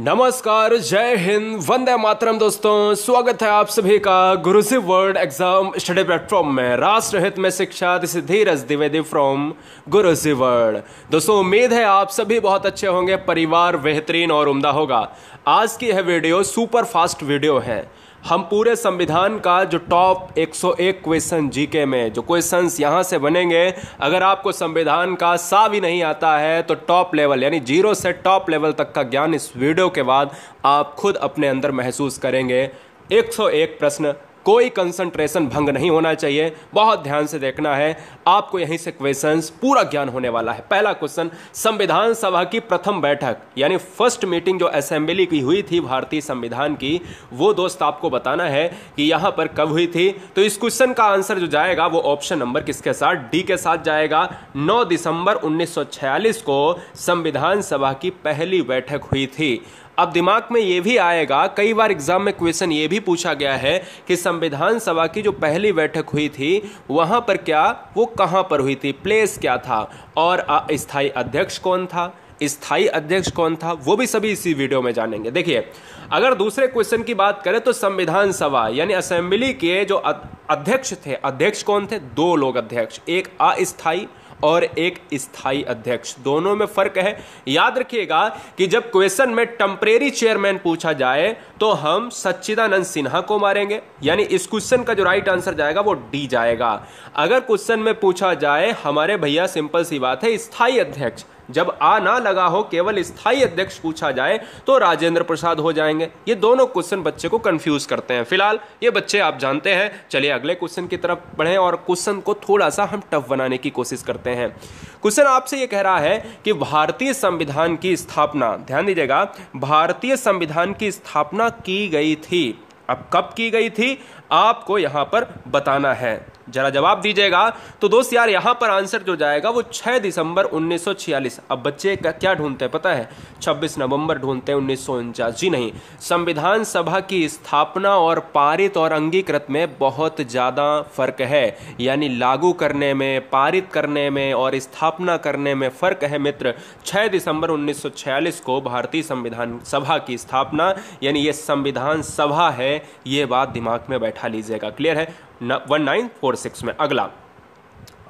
नमस्कार जय हिंद वंदे मातरम दोस्तों स्वागत है आप सभी का Guruji World exam study platform में राष्ट्र हित में शिक्षा this Dheeraj Dwivedi from Guruji World दोस्तों उम्मीद है आप सभी बहुत अच्छे होंगे परिवार बेहतरीन और उम्दा होगा आज की यह वीडियो सुपर फास्ट वीडियो है हम पूरे संविधान का जो टॉप 101 क्वेश्चन जीके में जो क्वेश्चंस यहाँ से बनेंगे अगर आपको संविधान का सा भी नहीं आता है तो टॉप लेवल यानी जीरो से टॉप लेवल तक का ज्ञान इस वीडियो के बाद आप खुद अपने अंदर महसूस करेंगे 101 प्रश्न कोई कंसंट्रेशन भंग नहीं होना चाहिए बहुत ध्यान से देखना है आपको यहीं से क्वेश्चंस पूरा ज्ञान होने वाला है पहला क्वेश्चन संविधान सभा की प्रथम बैठक यानी फर्स्ट मीटिंग जो असेंबली की हुई थी भारतीय संविधान की वो दोस्त आपको बताना है कि यहाँ पर कब हुई थी तो इस क्वेश्चन का आंसर जो जाएगा वो ऑप्शन नंबर किसके साथ डी के साथ जाएगा नौ दिसंबर उन्नीस को संविधान सभा की पहली बैठक हुई थी अब दिमाग में ये भी आएगा कई बार एग्जाम में क्वेश्चन ये भी पूछा गया है कि संविधान सभा की जो पहली बैठक हुई थी वहाँ पर क्या वो कहाँ पर हुई थी प्लेस क्या था और स्थायी अध्यक्ष कौन था स्थायी अध्यक्ष कौन था वो भी सभी इसी वीडियो में जानेंगे देखिए अगर दूसरे क्वेश्चन की बात करें तो संविधान सभा यानी असेंबली के जो अध्यक्ष थे अध्यक्ष कौन थे दो लोग अध्यक्ष एक अस्थायी और एक स्थायी अध्यक्ष दोनों में फर्क है याद रखिएगा कि जब क्वेश्चन में टेम्परेरी चेयरमैन पूछा जाए तो हम सच्चिदानंद सिन्हा को मारेंगे यानी इस क्वेश्चन का जो राइट आंसर जाएगा वो डी जाएगा अगर क्वेश्चन में पूछा जाए हमारे भैया सिंपल सी बात है स्थायी अध्यक्ष जब आ ना लगा हो केवल स्थायी अध्यक्ष पूछा जाए तो राजेंद्र प्रसाद हो जाएंगे ये दोनों क्वेश्चन बच्चे को कंफ्यूज करते हैं फिलहाल ये बच्चे आप जानते हैं चलिए अगले क्वेश्चन की तरफ बढ़ें और क्वेश्चन को थोड़ा सा हम टफ बनाने की कोशिश करते हैं क्वेश्चन आपसे ये कह रहा है कि भारतीय संविधान की स्थापना ध्यान दीजिएगा भारतीय संविधान की स्थापना की गई थी अब कब की गई थी आपको यहां पर बताना है जरा जवाब दीजिएगा तो दोस्त यार यहाँ पर आंसर जो जाएगा वो 6 दिसंबर 1946 अब बच्चे का क्या ढूंढते हैं पता है 26 नवंबर ढूंढते हैं उन्नीस जी नहीं संविधान सभा की स्थापना और पारित और अंगीकृत में बहुत ज़्यादा फर्क है यानी लागू करने में पारित करने में और स्थापना करने में फर्क है मित्र 6 दिसंबर उन्नीस को भारतीय संविधान सभा की स्थापना यानी ये संविधान सभा है ये बात दिमाग में बैठा लीजिएगा क्लियर है वन नाइन फोर सिक्स में अगला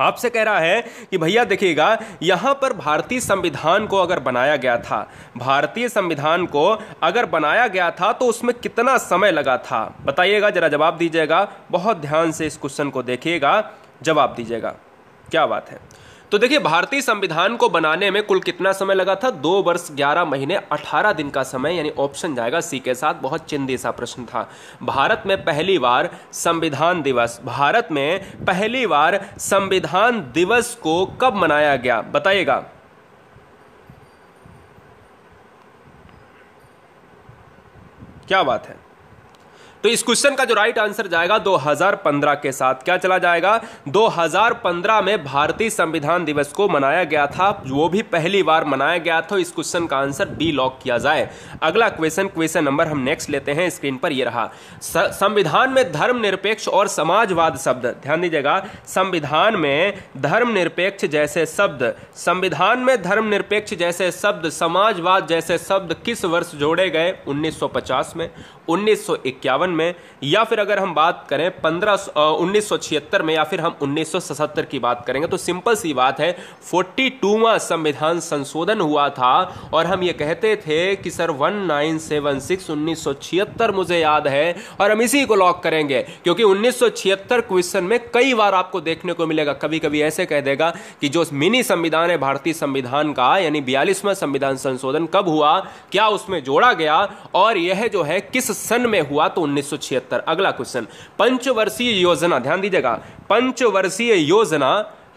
आपसे कह रहा है कि भैया देखिएगा यहाँ पर भारतीय संविधान को अगर बनाया गया था भारतीय संविधान को अगर बनाया गया था तो उसमें कितना समय लगा था बताइएगा जरा जवाब दीजिएगा बहुत ध्यान से इस क्वेश्चन को देखिएगा जवाब दीजिएगा क्या बात है तो देखिए भारतीय संविधान को बनाने में कुल कितना समय लगा था दो वर्ष ग्यारह महीने अठारह दिन का समय यानी ऑप्शन जाएगा सी के साथ बहुत चिंदी सा प्रश्न था भारत में पहली बार संविधान दिवस भारत में पहली बार संविधान दिवस को कब मनाया गया बताइएगा क्या बात है तो इस क्वेश्चन का जो राइट आंसर जाएगा 2015 के साथ क्या चला जाएगा 2015 में भारतीय संविधान दिवस को मनाया गया था वो भी पहली बार मनाया गया था इस क्वेश्चन का आंसर बी लॉक किया जाए अगला क्वेश्चन क्वेश्चन नंबर हम नेक्स्ट लेते हैं स्क्रीन पर यह रहा संविधान में धर्मनिरपेक्ष और समाजवाद शब्द ध्यान दीजिएगा संविधान में धर्मनिरपेक्ष जैसे शब्द संविधान में धर्मनिरपेक्ष जैसे शब्द समाजवाद जैसे शब्द किस वर्ष जोड़े गए 1950 में 1951 में या फिर अगर हम बात करें पंद्रह उन्नीस में या फिर हम 1977 की बात करेंगे तो सिंपल सी बात है फोर्टी टूवा संविधान संशोधन हुआ था और हम ये कहते थे कि सर 1976 1976 मुझे याद है और हम इसी को लॉक करेंगे क्योंकि 1976 क्वेश्चन में कई बार आपको देखने को मिलेगा कभी कभी ऐसे कह देगा कि जो मिनी संविधान है भारतीय संविधान का यानी बयालीसवां संविधान संशोधन कब हुआ क्या उसमें जोड़ा गया और यह जो है किस सन में हुआ तो उन्नीस 1976 अगला क्वेश्चन पंचवर्षीय योजना ध्यान दीजिएगा पंचवर्षीय योजना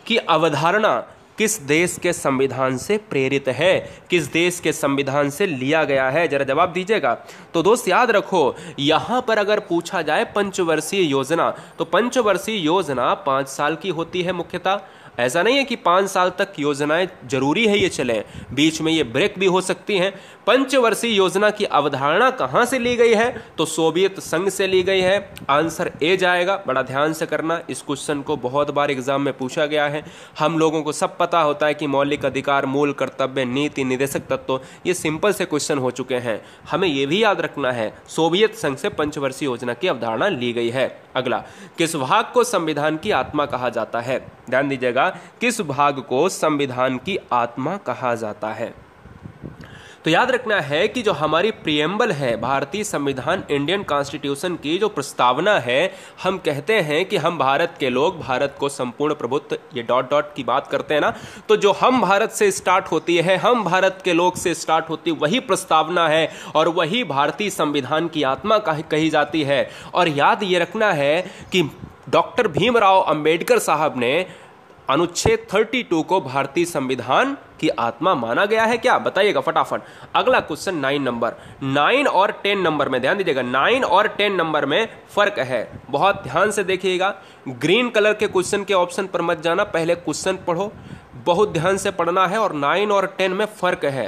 की अवधारणा किस देश के संविधान से प्रेरित है किस देश के संविधान से लिया गया है जरा जवाब दीजिएगा तो दोस्त याद रखो यहाँ पर अगर पूछा जाए पंचवर्षीय योजना तो पंचवर्षीय योजना पाँच साल की होती है मुख्यतः ऐसा नहीं है कि पाँच साल तक योजनाएं जरूरी है ये चलें बीच में ये ब्रेक भी हो सकती हैं पंचवर्षीय योजना की अवधारणा कहाँ से ली गई है तो सोवियत संघ से ली गई है आंसर ए जाएगा बड़ा ध्यान से करना इस क्वेश्चन को बहुत बार एग्जाम में पूछा गया है हम लोगों को सब पता होता है कि मौलिक अधिकार मूल कर्तव्य नीति निदेशक तत्व ये सिंपल से क्वेश्चन हो चुके हैं हमें ये भी याद रखना है सोवियत संघ से पंचवर्षीय योजना की अवधारणा ली गई है अगला किस भाग को संविधान की आत्मा कहा जाता है ध्यान दीजिएगा किस भाग को संविधान की आत्मा कहा जाता है तो याद रखना है कि जो हमारी प्रियम्बल है भारतीय संविधान इंडियन कॉन्स्टिट्यूशन की जो प्रस्तावना है हम कहते हैं कि हम भारत के लोग भारत को संपूर्ण प्रभुत्व ये डॉट डॉट की बात करते हैं ना तो जो हम भारत से स्टार्ट होती है हम भारत के लोग से स्टार्ट होती वही प्रस्तावना है और वही भारतीय संविधान की आत्मा कही जाती है और याद ये रखना है कि डॉक्टर भीमराव अम्बेडकर साहब ने अनुच्छेद 32 को भारतीय संविधान की आत्मा माना गया है क्या बताइएगा फटाफट अगला क्वेश्चन नाइन नंबर नाइन और टेन नंबर में ध्यान दीजिएगा नाइन और टेन नंबर में फर्क है बहुत ध्यान से देखिएगा ग्रीन कलर के क्वेश्चन के ऑप्शन पर मत जाना पहले क्वेश्चन पढ़ो बहुत ध्यान से पढ़ना है और नाइन और टेन में फर्क है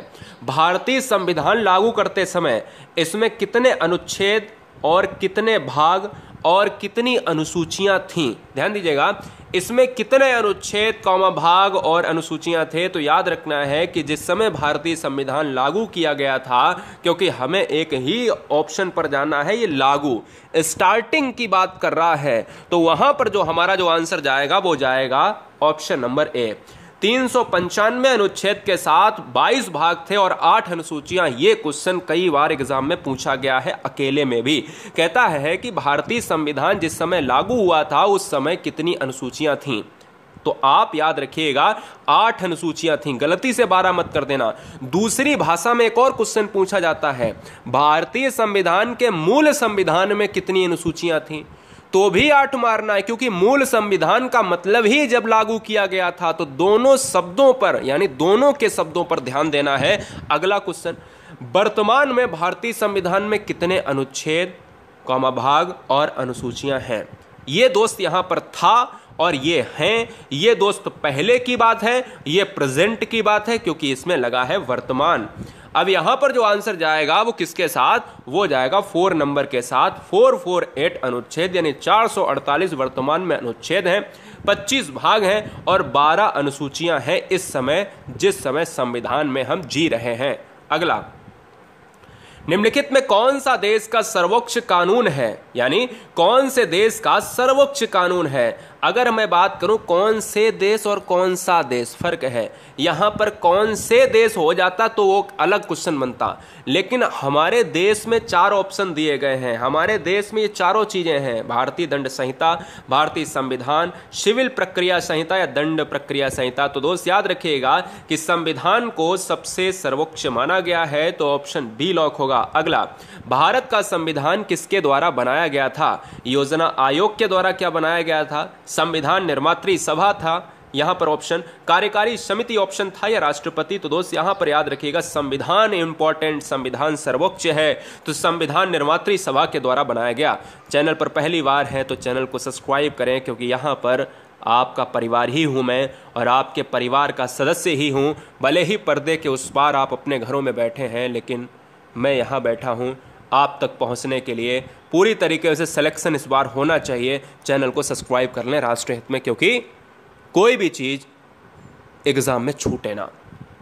भारतीय संविधान लागू करते समय इसमें कितने अनुच्छेद और कितने भाग और कितनी अनुसूचियां थीं ध्यान दीजिएगा इसमें कितने अनुच्छेद कौमा भाग और अनुसूचियां थे तो याद रखना है कि जिस समय भारतीय संविधान लागू किया गया था क्योंकि हमें एक ही ऑप्शन पर जाना है ये लागू स्टार्टिंग की बात कर रहा है तो वहां पर जो हमारा जो आंसर जाएगा वो जाएगा ऑप्शन नंबर ए तीन अनुच्छेद के साथ 22 भाग थे और आठ अनुसूचियां ये क्वेश्चन कई बार एग्जाम में पूछा गया है अकेले में भी कहता है कि भारतीय संविधान जिस समय लागू हुआ था उस समय कितनी अनुसूचियां थीं तो आप याद रखिएगा आठ अनुसूचियां थीं गलती से बारह मत कर देना दूसरी भाषा में एक और क्वेश्चन पूछा जाता है भारतीय संविधान के मूल संविधान में कितनी अनुसूचियां थीं तो भी आठ मारना है क्योंकि मूल संविधान का मतलब ही जब लागू किया गया था तो दोनों शब्दों पर यानी दोनों के शब्दों पर ध्यान देना है अगला क्वेश्चन वर्तमान में भारतीय संविधान में कितने अनुच्छेद कौमा भाग और अनुसूचियां हैं ये दोस्त यहां पर था और ये हैं ये दोस्त पहले की बात है ये प्रेजेंट की बात है क्योंकि इसमें लगा है वर्तमान अब यहां पर जो आंसर जाएगा वो किसके साथ वो जाएगा फोर नंबर के साथ फोर फोर एट अनुच्छेद यानी 448 वर्तमान में अनुच्छेद हैं 25 भाग हैं और 12 अनुसूचियां हैं इस समय जिस समय संविधान में हम जी रहे हैं अगला निम्नलिखित में कौन सा देश का सर्वोच्च कानून है यानी कौन से देश का सर्वोच्च कानून है अगर मैं बात करूं कौन से देश और कौन सा देश फर्क है यहां पर कौन से देश हो जाता तो वो अलग क्वेश्चन बनता लेकिन हमारे देश में चार ऑप्शन दिए गए हैं हमारे देश में ये चारों चीज़ें हैं भारतीय दंड संहिता भारतीय संविधान सिविल प्रक्रिया संहिता या दंड प्रक्रिया संहिता तो दोस्त याद रखिएगा कि संविधान को सबसे सर्वोच्च माना गया है तो ऑप्शन बी लॉक होगा अगला भारत का संविधान किसके द्वारा बनाया गया था योजना आयोग के द्वारा क्या बनाया गया था संविधान निर्मात्री सभा था यहाँ पर ऑप्शन कार्यकारी समिति ऑप्शन था या राष्ट्रपति तो दोस्त यहाँ पर याद रखिएगा संविधान इंपॉर्टेंट संविधान सर्वोच्च है तो संविधान निर्मात्री सभा के द्वारा बनाया गया चैनल पर पहली बार है तो चैनल को सब्सक्राइब करें क्योंकि यहाँ पर आपका परिवार ही हूँ मैं और आपके परिवार का सदस्य ही हूँ भले ही पर्दे के उस पार आप अपने घरों में बैठे हैं लेकिन मैं यहाँ बैठा हूँ आप तक पहुँचने के लिए पूरी तरीके से सिलेक्शन इस बार होना चाहिए चैनल को सब्सक्राइब कर लें राष्ट्रहित में क्योंकि कोई भी चीज़ एग्ज़ाम में छूटे ना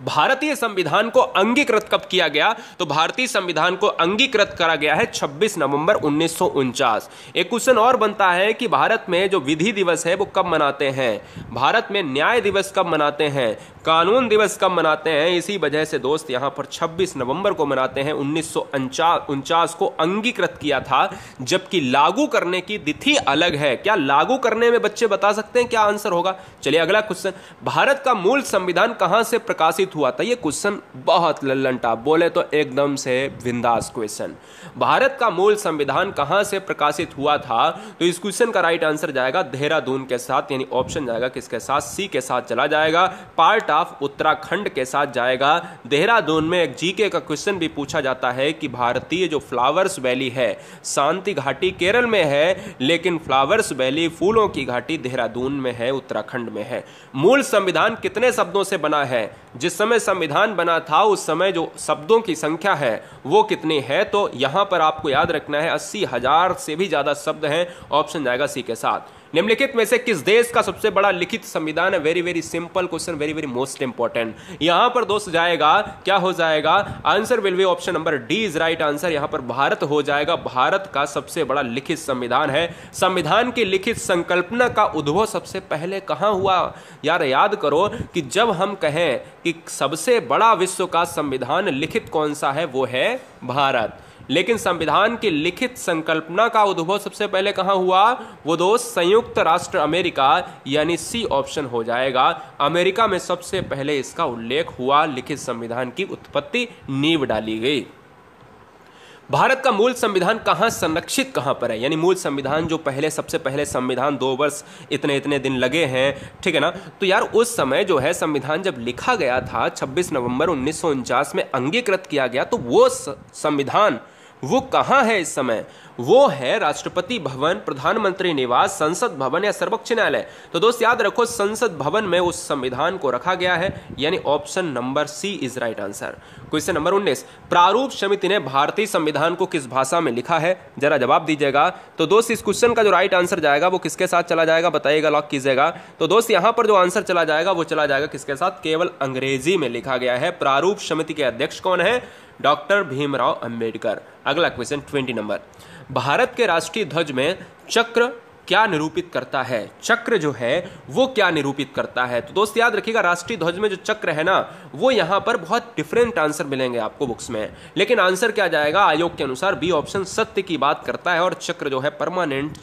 भारतीय संविधान को अंगीकृत कब किया गया तो भारतीय संविधान को अंगीकृत करा गया है 26 नवंबर उन्नीस एक क्वेश्चन और बनता है कि भारत में जो विधि दिवस है वो कब मनाते हैं भारत में न्याय दिवस कब मनाते हैं कानून दिवस कब मनाते हैं इसी वजह से दोस्त यहां पर 26 नवंबर को मनाते हैं उन्नीस को अंगीकृत किया था जबकि लागू करने की तिथि अलग है क्या लागू करने में बच्चे बता सकते हैं क्या आंसर होगा चलिए अगला क्वेश्चन भारत का मूल संविधान कहां से प्रकाशित साबित हुआ था ये क्वेश्चन बहुत लल्लनटा बोले तो एकदम से बिंदास क्वेश्चन भारत का मूल संविधान कहाँ से प्रकाशित हुआ था तो इस क्वेश्चन का राइट आंसर जाएगा देहरादून के साथ यानी ऑप्शन जाएगा किसके साथ सी के साथ चला जाएगा पार्ट ऑफ उत्तराखंड के साथ जाएगा देहरादून में एक जीके का क्वेश्चन भी पूछा जाता है कि भारतीय जो फ्लावर्स वैली है शांति घाटी केरल में है लेकिन फ्लावर्स वैली फूलों की घाटी देहरादून में है उत्तराखंड में है मूल संविधान कितने शब्दों से बना है जिस समय संविधान बना था उस समय जो शब्दों की संख्या है वो कितनी है तो यहाँ पर आपको याद रखना है अस्सी हज़ार से भी ज़्यादा शब्द हैं ऑप्शन जाएगा सी के साथ निम्नलिखित में से किस देश का सबसे बड़ा लिखित संविधान है very very simple question very very most important यहां पर दोस्त जाएगा क्या हो जाएगा answer will be option number D is right answer यहां पर भारत हो जाएगा भारत का सबसे बड़ा लिखित संविधान है संविधान की लिखित संकल्पना का उद्भव सबसे पहले कहां हुआ यार याद करो कि जब हम कहें कि सबसे बड़ा विश्व का संविधान लिखित कौन सा है वो है भारत लेकिन संविधान की लिखित संकल्पना का उद्भव सबसे पहले कहाँ हुआ वो दोस्त संयुक्त राष्ट्र अमेरिका यानी सी ऑप्शन हो जाएगा अमेरिका में सबसे पहले इसका उल्लेख हुआ लिखित संविधान की उत्पत्ति नींव डाली गई भारत का मूल संविधान कहाँ संरक्षित कहाँ पर है यानी मूल संविधान जो पहले सबसे पहले संविधान दो वर्ष इतने इतने दिन लगे हैं ठीक है ना तो यार उस समय जो है संविधान जब लिखा गया था 26 नवंबर उन्नीस में अंगीकृत किया गया तो वो संविधान वो कहाँ है इस समय वो है राष्ट्रपति भवन प्रधानमंत्री निवास संसद भवन या सर्वोच्च न्यायालय तो दोस्त याद रखो संसद भवन में उस संविधान को रखा गया है यानी option number C is right answer question number 19 प्रारूप समिति ने भारतीय संविधान को किस भाषा में लिखा है जरा जवाब दीजिएगा तो दोस्त इस क्वेश्चन का जो राइट आंसर जाएगा वो किसके साथ चला जाएगा बताइएगा लॉक कीजिएगा तो दोस्त यहाँ पर जो आंसर चला जाएगा वो चला जाएगा किसके साथ केवल अंग्रेजी में लिखा गया है प्रारूप समिति के अध्यक्ष कौन है डॉक्टर भीमराव अंबेडकर अगला क्वेश्चन ट्वेंटी नंबर भारत के राष्ट्रीय ध्वज में चक्र क्या निरूपित करता है चक्र जो है वो क्या निरूपित करता है तो दोस्त याद रखिएगा राष्ट्रीय ध्वज में जो चक्र है ना वो यहाँ पर बहुत डिफरेंट आंसर मिलेंगे आपको बुक्स में लेकिन आंसर क्या जाएगा आयोग के अनुसार बी ऑप्शन सत्य की बात करता है और चक्र जो है परमानेंट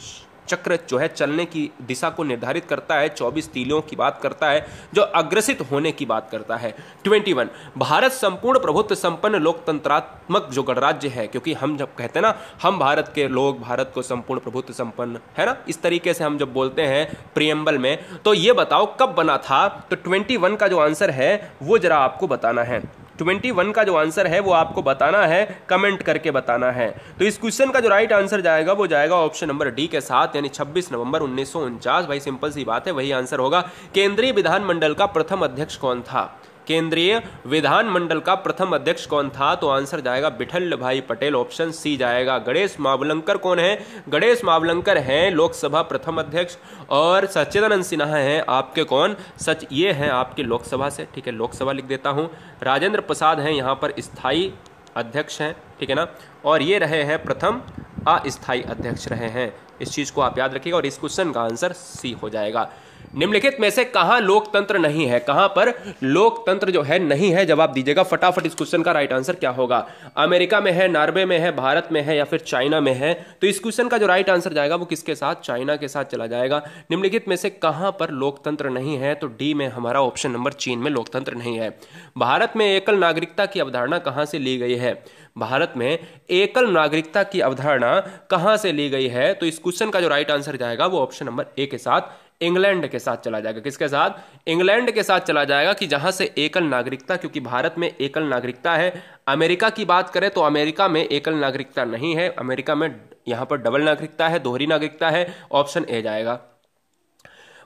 चक्र जो है चलने की दिशा को निर्धारित करता है चौबीस तीलों की बात करता है जो अग्रसित होने की बात करता है ट्वेंटी वन भारत संपूर्ण प्रभुत्व संपन्न लोकतंत्रात्मक जो गणराज्य है क्योंकि हम जब कहते हैं ना हम भारत के लोग भारत को संपूर्ण प्रभुत्व संपन्न है ना इस तरीके से हम जब बोलते हैं प्रियम्बल में तो ये बताओ कब बना था तो ट्वेंटी वन का जो आंसर है वो जरा आपको बताना है ट्वेंटी वन का जो आंसर है वो आपको बताना है कमेंट करके बताना है तो इस क्वेश्चन का जो राइट आंसर जाएगा वो जाएगा ऑप्शन नंबर डी के साथ यानी छब्बीस नवंबर उन्नीस भाई सिंपल सी बात है वही आंसर होगा केंद्रीय विधानमंडल का प्रथम अध्यक्ष कौन था केंद्रीय विधानमंडल का प्रथम अध्यक्ष कौन था तो आंसर जाएगा बिठल भाई पटेल ऑप्शन सी जाएगा गणेश मावलंकर कौन है गणेश मावलंकर हैं लोकसभा प्रथम अध्यक्ष और सच्चिदानंद सिन्हा हैं आपके कौन सच ये हैं आपके लोकसभा से ठीक है लोकसभा लिख देता हूँ राजेंद्र प्रसाद हैं यहाँ पर स्थायी अध्यक्ष हैं ठीक है ना और ये रहे हैं प्रथम अस्थायी अध्यक्ष रहे हैं इस चीज़ को आप याद रखिएगा और इस क्वेश्चन का आंसर सी हो जाएगा निम्नलिखित में से कहा लोकतंत्र नहीं है कहां पर लोकतंत्र जो है नहीं है जवाब दीजिएगा फटाफट इस क्वेश्चन का राइट आंसर क्या होगा अमेरिका में है नॉर्वे में है भारत में है या फिर चाइना में है तो इस क्वेश्चन का जो राइट आंसर जाएगा वो किसके साथ चाइना के साथ चला जाएगा निम्नलिखित में से कहां पर लोकतंत्र नहीं है तो डी में हमारा ऑप्शन नंबर चीन में लोकतंत्र नहीं है भारत में एकल नागरिकता की अवधारणा कहां से ली गई है भारत में एकल नागरिकता की अवधारणा कहां से ली गई है तो इस क्वेश्चन का जो राइट आंसर जाएगा वो ऑप्शन नंबर ए के साथ इंग्लैंड के साथ चला जाएगा किसके साथ इंग्लैंड के साथ चला जाएगा कि जहां से एकल नागरिकता क्योंकि भारत में एकल नागरिकता है अमेरिका की बात करें तो अमेरिका में एकल नागरिकता नहीं है अमेरिका में यहां पर डबल नागरिकता है दोहरी नागरिकता है ऑप्शन ए जाएगा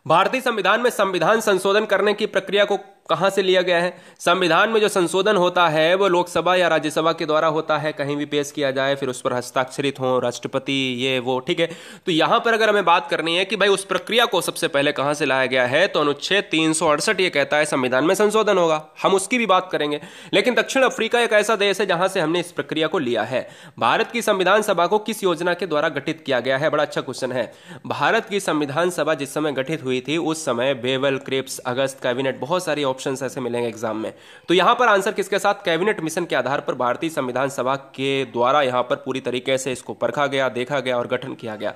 भारतीय संविधान में संविधान संशोधन करने की प्रक्रिया को कहाँ से लिया गया है संविधान में जो संशोधन होता है वो लोकसभा या राज्यसभा के द्वारा होता है कहीं भी पेश किया जाए फिर उस पर हस्ताक्षरित हो राष्ट्रपति ये वो ठीक है तो यहाँ पर अगर हमें बात करनी है कि भाई उस प्रक्रिया को सबसे पहले कहाँ से लाया गया है तो अनुच्छेद तीन ये कहता है संविधान में संशोधन होगा हम उसकी भी बात करेंगे लेकिन दक्षिण अफ्रीका एक ऐसा देश है जहां से हमने इस प्रक्रिया को लिया है भारत की संविधान सभा को किस योजना के द्वारा गठित किया गया है बड़ा अच्छा क्वेश्चन है भारत की संविधान सभा जिस समय गठित हुई थी उस समय बेवल क्रिप्स अगस्त कैबिनेट बहुत सारी ऑप्शन ऐसे मिलेंगे एग्जाम में तो यहाँ पर आंसर किसके साथ कैबिनेट मिशन के आधार पर भारतीय संविधान सभा के द्वारा यहाँ पर पूरी तरीके से इसको परखा गया देखा गया और गठन किया गया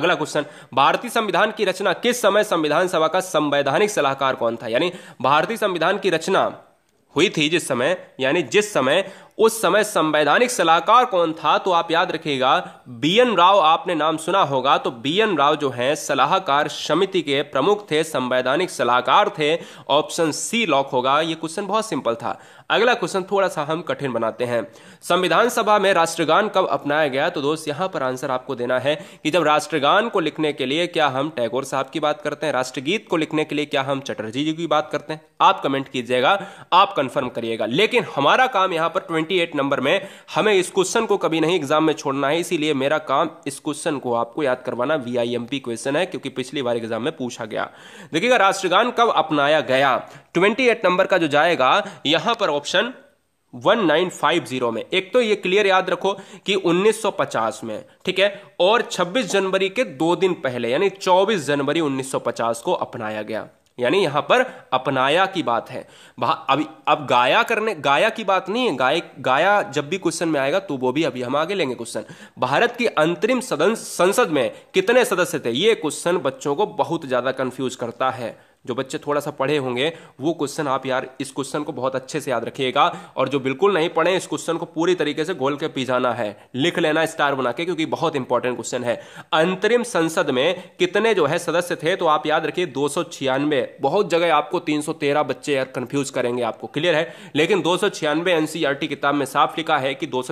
अगला क्वेश्चन भारतीय संविधान की रचना किस समय संविधान सभा का संवैधानिक सलाहकार कौन था यानी भारतीय संविधान की रचना हुई थी जिस समय यानी जिस समय उस समय संवैधानिक सलाहकार कौन था तो आप याद रखिएगा बी एन राव आपने नाम सुना होगा तो बी एन राव जो हैं सलाहकार समिति के प्रमुख थे संवैधानिक सलाहकार थे ऑप्शन सी लॉक होगा ये क्वेश्चन बहुत सिंपल था अगला क्वेश्चन थोड़ा सा हम कठिन बनाते हैं संविधान सभा में राष्ट्रगान कब अपनाया गया तो दोस्त यहां पर आंसर आपको देना है कि जब राष्ट्रगान को लिखने के लिए क्या हम टैगोर साहब की बात करते हैं राष्ट्रगीत को लिखने के लिए क्या हम चटर्जी जी की बात करते हैं आप कमेंट कीजिएगा आप कंफर्म करिएगा लेकिन हमारा काम यहां पर ट्वेंटी नंबर में हमें इस क्वेश्चन को कभी नहीं एग्जाम में छोड़ना है इसीलिए मेरा काम इस क्वेश्चन को आपको याद करवाना वी क्वेश्चन है क्योंकि पिछली बार एग्जाम में पूछा गया देखिएगा राष्ट्रगान कब अपनाया गया ट्वेंटी नंबर का जो जाएगा यहां पर ऑप्शन 1950 में एक तो ये क्लियर याद रखो कि 1950 में ठीक है और 26 जनवरी के दो दिन पहले यानी 24 जनवरी 1950 को अपनाया गया यानी यहां पर अपनाया की बात है अभी अब गाया करने गाया की बात नहीं है गाय गाया जब भी क्वेश्चन में आएगा तो वो भी अभी हम आगे लेंगे क्वेश्चन भारत की अंतरिम सदन संसद में कितने सदस्य थे ये क्वेश्चन बच्चों को बहुत ज्यादा कंफ्यूज करता है जो बच्चे थोड़ा सा पढ़े होंगे वो क्वेश्चन आप यार इस क्वेश्चन को बहुत अच्छे से याद रखिएगा और जो बिल्कुल नहीं पढ़े इस क्वेश्चन को पूरी तरीके से घोल के पी जाना है लिख लेना स्टार बना के क्योंकि बहुत इंपॉर्टेंट क्वेश्चन है अंतरिम संसद में कितने जो है सदस्य थे तो आप याद रखिए दो बहुत जगह आपको तीन बच्चे यार कंफ्यूज करेंगे आपको क्लियर है लेकिन दो एनसीईआरटी e किताब में साफ लिखा है कि दो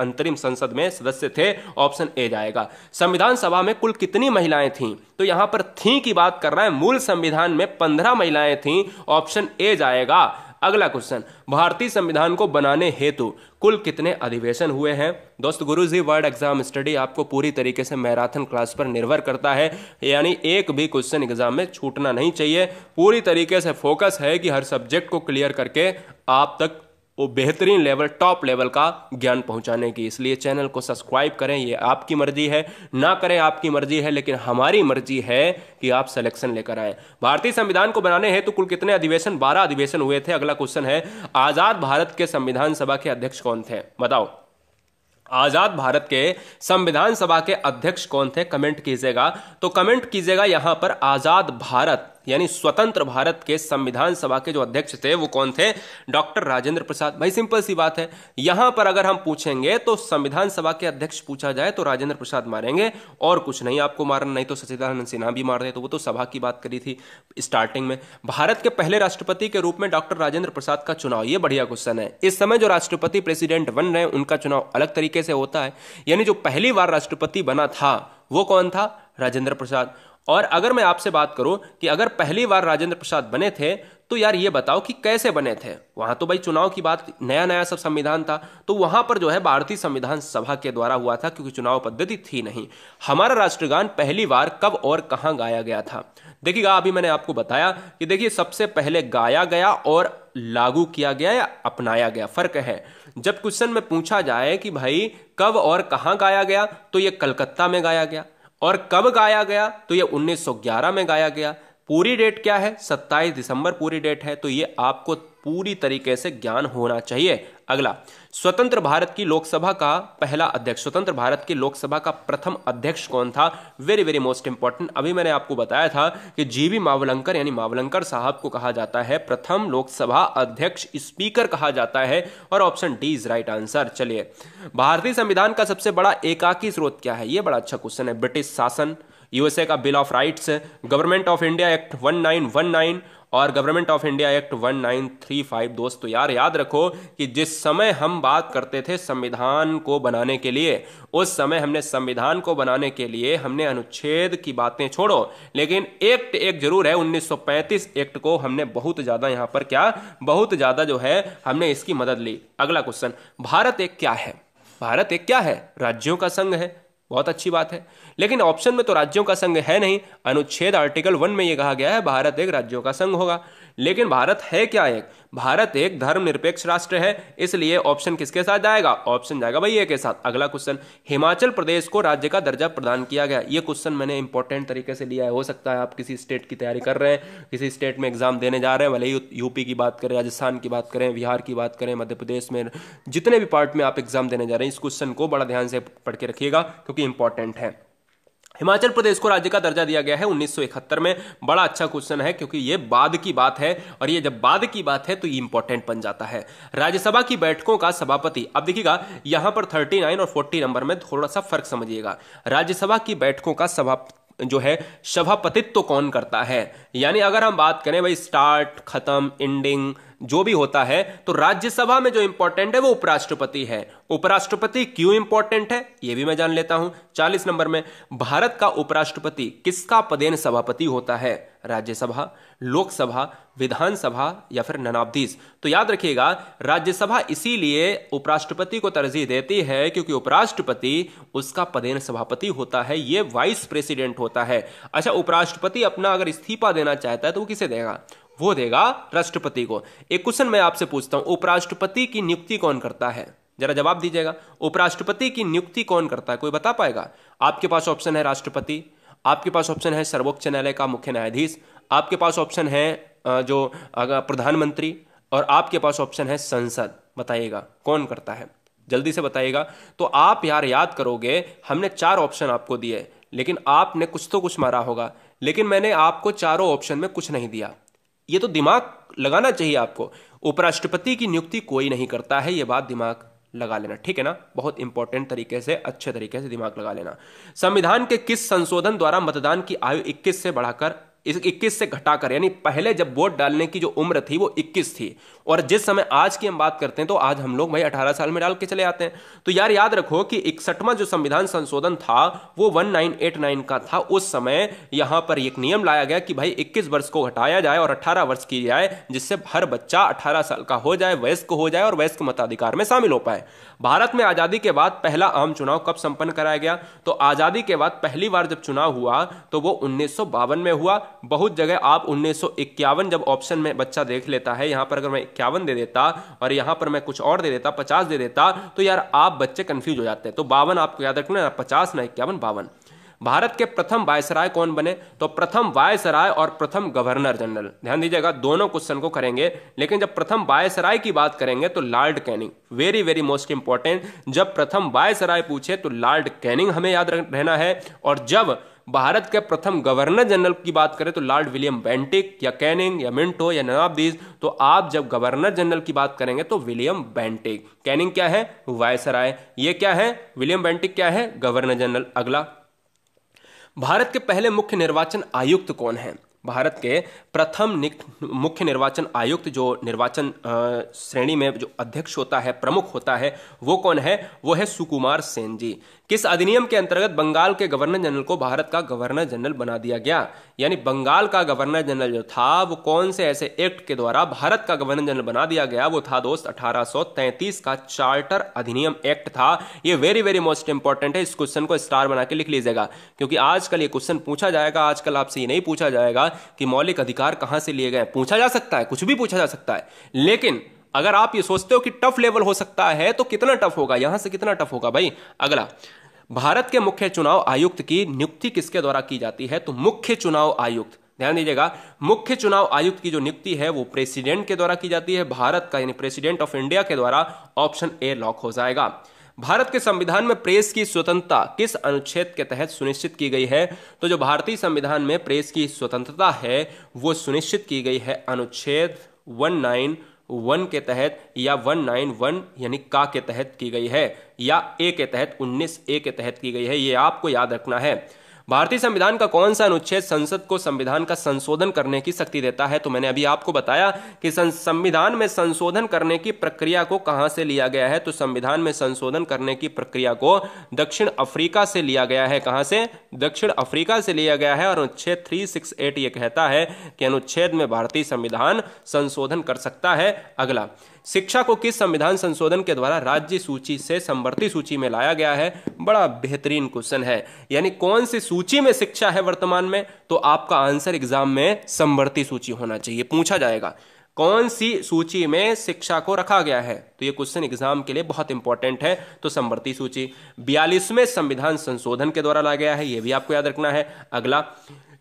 अंतरिम संसद में सदस्य थे ऑप्शन ए जाएगा संविधान सभा में कुल कितनी महिलाएं थी तो यहां पर थी की बात कर रहा है मूल संविधान में में पंद्रह महिलाएं थी ऑप्शन ए जाएगा अगला क्वेश्चन भारतीय संविधान को बनाने हेतु कुल कितने अधिवेशन हुए हैं दोस्त गुरु जी वर्ड एग्जाम स्टडी आपको पूरी तरीके से मैराथन क्लास पर निर्भर करता है यानी एक भी क्वेश्चन एग्जाम में छूटना नहीं चाहिए पूरी तरीके से फोकस है कि हर सब्जेक्ट को क्लियर करके आप तक वो बेहतरीन लेवल टॉप लेवल का ज्ञान पहुंचाने की इसलिए चैनल को सब्सक्राइब करें ये आपकी मर्जी है ना करें आपकी मर्जी है लेकिन हमारी मर्जी है कि आप सिलेक्शन लेकर आए भारतीय संविधान को बनाने हेतु तो कुल कितने अधिवेशन बारह अधिवेशन हुए थे अगला क्वेश्चन है आज़ाद भारत के संविधान सभा के अध्यक्ष कौन थे बताओ आजाद भारत के संविधान सभा के अध्यक्ष कौन थे कमेंट कीजिएगा तो कमेंट कीजिएगा यहां पर आजाद भारत यानी स्वतंत्र भारत के संविधान सभा के जो अध्यक्ष थे वो कौन थे डॉक्टर राजेंद्र प्रसाद भाई सिंपल सी बात है यहां पर अगर हम पूछेंगे तो संविधान सभा के अध्यक्ष पूछा जाए तो राजेंद्र प्रसाद मारेंगे और कुछ नहीं आपको मारना नहीं तो सचिदानंद सिन्हा भी मार रहे तो वो तो सभा की बात करी थी स्टार्टिंग में भारत के पहले राष्ट्रपति के रूप में डॉक्टर राजेंद्र प्रसाद का चुनाव ये बढ़िया क्वेश्चन है इस समय जो राष्ट्रपति प्रेसिडेंट बन रहे हैं उनका चुनाव अलग तरीके से होता है यानी जो पहली बार राष्ट्रपति बना था वो कौन था राजेंद्र प्रसाद और अगर मैं आपसे बात करूं कि अगर पहली बार राजेंद्र प्रसाद बने थे तो यार ये बताओ कि कैसे बने थे वहां तो भाई चुनाव की बात नया नया सब संविधान था तो वहां पर जो है भारतीय संविधान सभा के द्वारा हुआ था क्योंकि चुनाव पद्धति थी नहीं हमारा राष्ट्रगान पहली बार कब और कहां गाया गया था देखिएगा अभी मैंने आपको बताया कि देखिए सबसे पहले गाया गया और लागू किया गया या अपनाया गया फर्क है जब क्वेश्चन में पूछा जाए कि भाई कब और कहां गाया गया तो यह कलकत्ता में गाया गया और कब गाया गया तो यह 1911 में गाया गया पूरी डेट क्या है 27 दिसंबर पूरी डेट है तो ये आपको पूरी तरीके से ज्ञान होना चाहिए अगला स्वतंत्र भारत की लोकसभा का पहला अध्यक्ष स्वतंत्र भारत की लोकसभा का प्रथम अध्यक्ष कौन था वेरी वेरी मोस्ट इंपॉर्टेंट अभी मैंने आपको बताया था कि जीवी मावलंकर यानी मावलंकर साहब को कहा जाता है प्रथम लोकसभा अध्यक्ष स्पीकर कहा जाता है और option D is right answer चलिए भारतीय संविधान का सबसे बड़ा एकाकी स्रोत क्या है यह बड़ा अच्छा क्वेश्चन है ब्रिटिश शासन यूएसए का bill of rights government of India act 1919 और गवर्नमेंट ऑफ इंडिया एक्ट 1935 दोस्तों यार याद रखो कि जिस समय हम बात करते थे संविधान को बनाने के लिए उस समय हमने संविधान को बनाने के लिए हमने अनुच्छेद की बातें छोड़ो लेकिन एक्ट एक जरूर है 1935 एक्ट को हमने बहुत ज़्यादा यहाँ पर क्या बहुत ज़्यादा जो है हमने इसकी मदद ली अगला क्वेश्चन भारत एक क्या है भारत एक क्या है राज्यों का संघ है बहुत अच्छी बात है लेकिन ऑप्शन में तो राज्यों का संघ है नहीं अनुच्छेद आर्टिकल वन में यह कहा गया है भारत एक राज्यों का संघ होगा लेकिन भारत है क्या एक भारत एक धर्मनिरपेक्ष राष्ट्र है इसलिए ऑप्शन किसके साथ जाएगा ऑप्शन जाएगा भाई ए के साथ अगला क्वेश्चन हिमाचल प्रदेश को राज्य का दर्जा प्रदान किया गया ये क्वेश्चन मैंने इंपॉर्टेंट तरीके से लिया है हो सकता है आप किसी स्टेट की तैयारी कर रहे हैं किसी स्टेट में एग्जाम देने जा रहे हैं भले ही यूपी की बात करें राजस्थान की बात करें बिहार की बात करें मध्य प्रदेश में जितने भी पार्ट में आप एग्जाम देने जा रहे हैं इस क्वेश्चन को बड़ा ध्यान से पढ़ के रखिएगा क्योंकि इंपॉर्टेंट है हिमाचल प्रदेश को राज्य का दर्जा दिया गया है उन्नीस में बड़ा अच्छा क्वेश्चन है क्योंकि ये बाद की बात है और ये जब बाद की बात है तो ये इंपॉर्टेंट बन जाता है राज्यसभा की बैठकों का सभापति अब देखिएगा यहां पर 39 और 40 नंबर में थोड़ा सा फर्क समझिएगा राज्यसभा की बैठकों का सभा जो है सभापतित्व तो कौन करता है यानी अगर हम बात करें भाई स्टार्ट खत्म एंडिंग जो भी होता है तो राज्यसभा में जो इंपॉर्टेंट है वो उपराष्ट्रपति है उपराष्ट्रपति क्यों इंपॉर्टेंट है यह भी मैं जान लेता हूं चालीस नंबर में भारत का उपराष्ट्रपति किसका पदेन सभापति होता है राज्यसभा लोकसभा विधानसभा या फिर ननाबदीस तो याद रखिएगा राज्यसभा इसीलिए उपराष्ट्रपति को तरजीह देती है क्योंकि उपराष्ट्रपति उसका पदेन सभापति होता है ये वाइस प्रेसिडेंट होता है अच्छा उपराष्ट्रपति अपना अगर इस्तीफा देना चाहता है तो वो किसे देगा वो देगा राष्ट्रपति को एक क्वेश्चन मैं आपसे पूछता हूं उपराष्ट्रपति की नियुक्ति कौन करता है जरा जवाब दीजिएगा उपराष्ट्रपति की नियुक्ति कौन करता है कोई बता पाएगा आपके पास ऑप्शन है राष्ट्रपति आपके पास ऑप्शन है सर्वोच्च न्यायालय का मुख्य न्यायाधीश आपके पास ऑप्शन है जो प्रधानमंत्री और आपके पास ऑप्शन है संसद बताइएगा कौन करता है जल्दी से बताइएगा तो आप यार याद करोगे हमने चार ऑप्शन आपको दिए लेकिन आपने कुछ तो कुछ मारा होगा लेकिन मैंने आपको चारों ऑप्शन में कुछ नहीं दिया ये तो दिमाग लगाना चाहिए आपको उपराष्ट्रपति की नियुक्ति कोई नहीं करता है ये बात दिमाग लगा लेना ठीक है ना बहुत इंपॉर्टेंट तरीके से अच्छे तरीके से दिमाग लगा लेना संविधान के किस संशोधन द्वारा मतदान की आयु 21 से बढ़ाकर इस से घटाकर यानी पहले जब वोट डालने की जो उम्र थी वो 21 थी और जिस समय आज की हम बात करते हैं तो आज हम लोग भाई 18 साल में डाल के चले आते हैं तो यार याद रखो कि इकसठवां जो संविधान संशोधन था वो 1989 का था उस समय यहां पर एक नियम लाया गया कि भाई इक्कीस वर्ष को घटाया जाए और अठारह वर्ष की जाए जिससे हर बच्चा अठारह साल का हो जाए वयस्क हो जाए और वयस्क मताधिकार में शामिल हो पाए भारत में आजादी के बाद पहला आम चुनाव कब संपन्न कराया गया तो आजादी के बाद पहली बार जब चुनाव हुआ तो वो उन्नीस में हुआ बहुत जगह आप उन्नीस जब ऑप्शन में बच्चा देख लेता है यहां पर अगर मैं इक्यावन दे देता और यहां पर मैं कुछ और दे देता पचास दे देता तो यार आप बच्चे कंफ्यूज हो जाते हैं तो बावन आपको याद रखना पचास ना इक्यावन बावन भारत के प्रथम वायसराय कौन बने तो प्रथम वायसराय और प्रथम गवर्नर जनरल ध्यान दीजिएगा दोनों क्वेश्चन को करेंगे लेकिन जब प्रथम वायसराय की बात करेंगे तो Lord Canning very very most important जब प्रथम वायसराय पूछे तो लॉर्ड कैनिंग हमें याद रहना है और जब भारत के प्रथम गवर्नर जनरल की बात करें तो लॉर्ड विलियम बेंटिक या कैनिंग या मिंटो या नवाबदीज तो आप जब गवर्नर जनरल की बात करेंगे तो विलियम बेंटिक कैनिंग क्या है वायसराय ये क्या है विलियम बेंटिक क्या है गवर्नर जनरल अगला भारत के पहले मुख्य निर्वाचन आयुक्त कौन है भारत के प्रथम मुख्य निर्वाचन आयुक्त जो निर्वाचन श्रेणी में जो अध्यक्ष होता है प्रमुख होता है वो कौन है वो है सुकुमार सेन जी किस अधिनियम के अंतर्गत बंगाल के गवर्नर जनरल को भारत का गवर्नर जनरल बना दिया गया यानी बंगाल का गवर्नर जनरल जो था वो कौन से ऐसे एक्ट के द्वारा भारत का गवर्नर जनरल बना दिया गया वो था दोस्त अठारह का चार्टर अधिनियम एक्ट था ये वेरी वेरी मोस्ट इंपॉर्टेंट है इस क्वेश्चन को स्टार बना के लिख लीजिएगा क्योंकि आजकल ये क्वेश्चन पूछा जाएगा आजकल आपसे ये नहीं पूछा जाएगा कि मौलिक अधिकार कहां से लिए गए पूछा जा सकता है कुछ भी पूछा जा सकता है लेकिन अगर आप ये सोचते हो कि टफ लेवल हो सकता है तो कितना टफ होगा यहां से कितना टफ होगा भाई अगला भारत के मुख्य चुनाव आयुक्त की नियुक्ति किसके द्वारा की जाती है तो मुख्य चुनाव आयुक्त ध्यान दीजिएगा मुख्य चुनाव आयुक्त की जो नियुक्ति है वो प्रेसिडेंट के द्वारा की जाती है भारत का यानी प्रेसिडेंट ऑफ इंडिया के द्वारा ऑप्शन ए लॉक हो जाएगा भारत के संविधान में प्रेस की स्वतंत्रता किस अनुच्छेद के तहत सुनिश्चित की गई है तो जो भारतीय संविधान में प्रेस की स्वतंत्रता है वो सुनिश्चित की गई है अनुच्छेद वन नाइन वन के तहत या वन नाइन वन यानी का के तहत की गई है या ए के तहत उन्नीस ए के तहत की गई है ये आपको याद रखना है भारतीय संविधान का कौन सा अनुच्छेद संसद को संविधान का संशोधन करने की शक्ति देता है तो मैंने अभी आपको बताया कि संविधान में संशोधन करने की प्रक्रिया को कहां से लिया गया है तो संविधान में संशोधन करने की प्रक्रिया को दक्षिण अफ्रीका से लिया गया है कहां से दक्षिण अफ्रीका से लिया गया है और अनुच्छेद एट ये कहता है कि अनुच्छेद में भारतीय संविधान संशोधन कर सकता है अगला शिक्षा को किस संविधान संशोधन के द्वारा राज्य सूची से संवर्ती सूची में लाया गया है बड़ा बेहतरीन क्वेश्चन है यानी कौन सी सूची में शिक्षा है वर्तमान में तो आपका आंसर एग्जाम में संवर्ती सूची होना चाहिए पूछा जाएगा कौन सी सूची में शिक्षा को रखा गया है तो ये क्वेश्चन एग्जाम के लिए बहुत इंपॉर्टेंट है तो संवर्ती सूची बयालीसवें संविधान संशोधन के द्वारा लाया गया है ये भी आपको याद रखना है अगला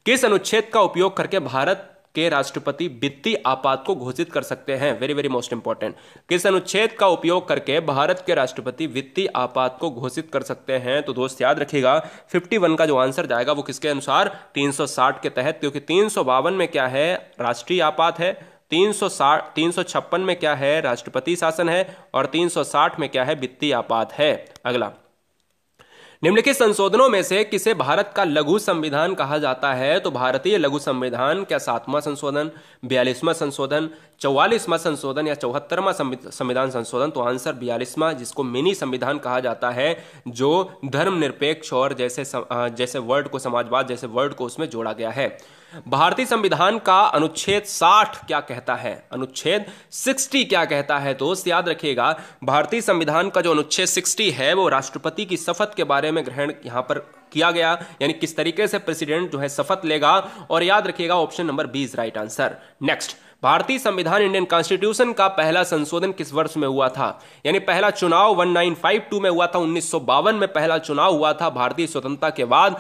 किस अनुच्छेद का उपयोग करके भारत के राष्ट्रपति वित्तीय आपात को घोषित कर सकते हैं वेरी वेरी मोस्ट इंपॉर्टेंट किस अनुच्छेद का उपयोग करके भारत के राष्ट्रपति वित्तीय आपात को घोषित कर सकते हैं तो दोस्त याद रखिएगा 51 का जो आंसर जाएगा वो किसके अनुसार 360 के तहत क्योंकि तीन में क्या है राष्ट्रीय आपात है तीन सौ में क्या है राष्ट्रपति शासन है और साठ में क्या है वित्तीय आपात है अगला निम्नलिखित संशोधनों में से किसे भारत का लघु संविधान कहा जाता है तो भारतीय लघु संविधान क्या सातवां संशोधन बयालीसवां संशोधन चौवालीसवां संशोधन या चौहत्तरवां संविधान संशोधन तो आंसर बयालीसवां जिसको मिनी संविधान कहा जाता है जो धर्मनिरपेक्ष और जैसे जैसे वर्ड को समाजवाद जैसे वर्ड को उसमें जोड़ा गया है भारतीय संविधान का अनुच्छेद 60 क्या कहता है अनुच्छेद 60 क्या कहता है दोस्त याद रखिएगा भारतीय संविधान का जो अनुच्छेद 60 है वो राष्ट्रपति की शपथ के बारे में ग्रहण यहां पर किया गया यानी किस तरीके से प्रेसिडेंट जो है शपथ लेगा और याद रखिएगा option number B is right answer next भारतीय संविधान इंडियन कॉन्स्टिट्यूशन का पहला संशोधन किस वर्ष में हुआ था यानी पहला चुनाव 1952 में हुआ था उन्नीस में पहला चुनाव हुआ था भारतीय स्वतंत्रता के बाद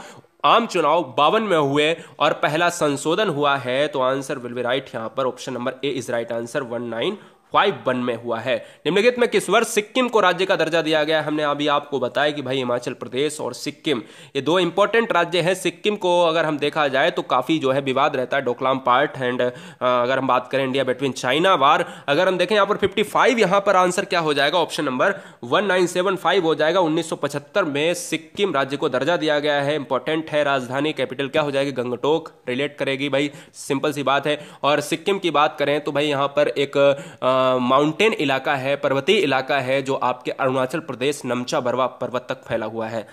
आम चुनाव बावन में हुए और पहला संशोधन हुआ है तो आंसर विल बी राइट यहां पर option number A is right answer one nine five one में हुआ है निम्नलिखित में किस वर्ष सिक्किम को राज्य का दर्जा दिया गया हमने अभी आपको बताया कि भाई हिमाचल प्रदेश और सिक्किम ये दो इंपॉर्टेंट राज्य हैं सिक्किम को अगर हम देखा जाए तो काफ़ी जो है विवाद रहता है डोकलाम पार्ट एंड अगर हम बात करें इंडिया बिटवीन चाइना वार अगर हम देखें यहाँ पर फिफ्टी फाइव यहाँ पर आंसर क्या हो जाएगा option number one nine seven five हो जाएगा उन्नीस सौ पचहत्तर में सिक्किम राज्य को दर्जा दिया गया है इंपॉर्टेंट है राजधानी कैपिटल क्या हो जाएगी गंगटोक रिलेट करेगी भाई सिंपल सी बात है और सिक्किम की बात करें तो भाई यहाँ पर एक आ, माउंटेन इलाका है पर्वतीय इलाका है जो आपके अरुणाचल प्रदेश नमचा बरवा पर्वत तक फैला हुआ है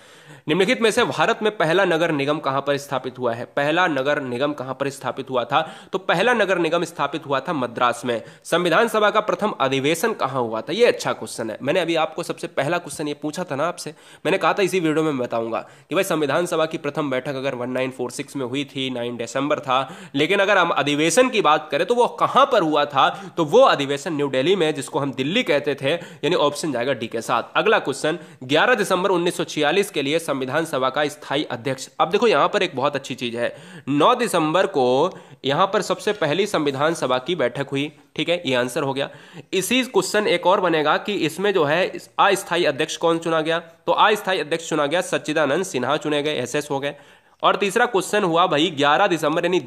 निम्नलिखित में से भारत में पहला नगर निगम कहां पर स्थापित हुआ है पहला नगर निगम कहां पर स्थापित हुआ था तो पहला नगर निगम स्थापित हुआ था मद्रास में संविधान सभा का प्रथम अधिवेशन कहां हुआ था यह अच्छा क्वेश्चन है मैंने अभी आपको सबसे पहला क्वेश्चन ये पूछा था ना आपसे मैंने कहा था इसी वीडियो में बताऊंगा कि भाई संविधान सभा की प्रथम बैठक अगर वन में हुई थी नाइन दिसंबर था लेकिन अगर हम अधिवेशन की बात करें तो वो कहां पर हुआ था तो वो अधिवेशन न्यू डेली में जिसको हम दिल्ली कहते थे यानी ऑप्शन जाएगा डी के साथ अगला क्वेश्चन ग्यारह दिसंबर उन्नीस के लिए संविधान सभा का स्थायी अध्यक्ष अब देखो यहां पर एक बहुत अच्छी चीज़ है 9 दिसंबर को यहां पर सबसे पहली संविधान सभा की बैठक हुई ठीक है ये आंसर हो गया इसी क्वेश्चन एक और बनेगा कि इसमें जो है अस्थायी अध्यक्ष कौन चुना गया तो अस्थायी अध्यक्ष चुना गया सच्चिदानंद सिन्हा चुने गए एस हो गए और तीसरा क्वेश्चन हुआ भाई ग्यारह दिसंबर यानी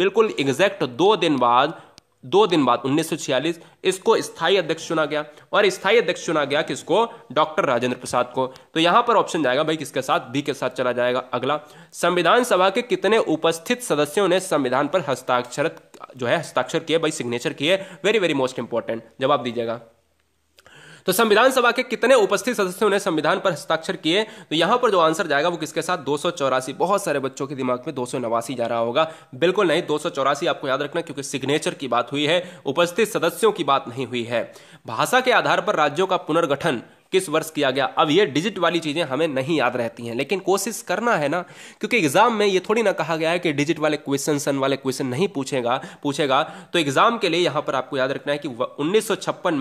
बिल्कुल एग्जैक्ट दो दिन बाद दो दिन बाद 1946 इसको स्थायी अध्यक्ष चुना गया और स्थायी अध्यक्ष चुना गया किसको डॉक्टर राजेंद्र प्रसाद को तो यहां पर ऑप्शन जाएगा भाई किसके साथ बी के साथ चला जाएगा अगला संविधान सभा के कितने उपस्थित सदस्यों ने संविधान पर हस्ताक्षर जो है हस्ताक्षर किए भाई सिग्नेचर किए वेरी वेरी मोस्ट इंपॉर्टेंट जवाब दीजिएगा तो संविधान सभा के कितने उपस्थित सदस्यों ने संविधान पर हस्ताक्षर किए तो यहां पर जो आंसर जाएगा वो किसके साथ दो बहुत सारे बच्चों के दिमाग में दो जा रहा होगा बिल्कुल नहीं दो आपको याद रखना क्योंकि सिग्नेचर की बात हुई है उपस्थित सदस्यों की बात नहीं हुई है भाषा के आधार पर राज्यों का पुनर्गठन किस वर्ष किया गया अब ये डिजिट वाली चीज़ें हमें नहीं याद रहती हैं लेकिन कोशिश करना है ना क्योंकि एग्जाम में ये थोड़ी ना कहा गया है कि डिजिट वाले क्वेश्चन सन वाले क्वेश्चन नहीं पूछेगा पूछेगा तो एग्जाम के लिए यहां पर आपको याद रखना है कि उन्नीस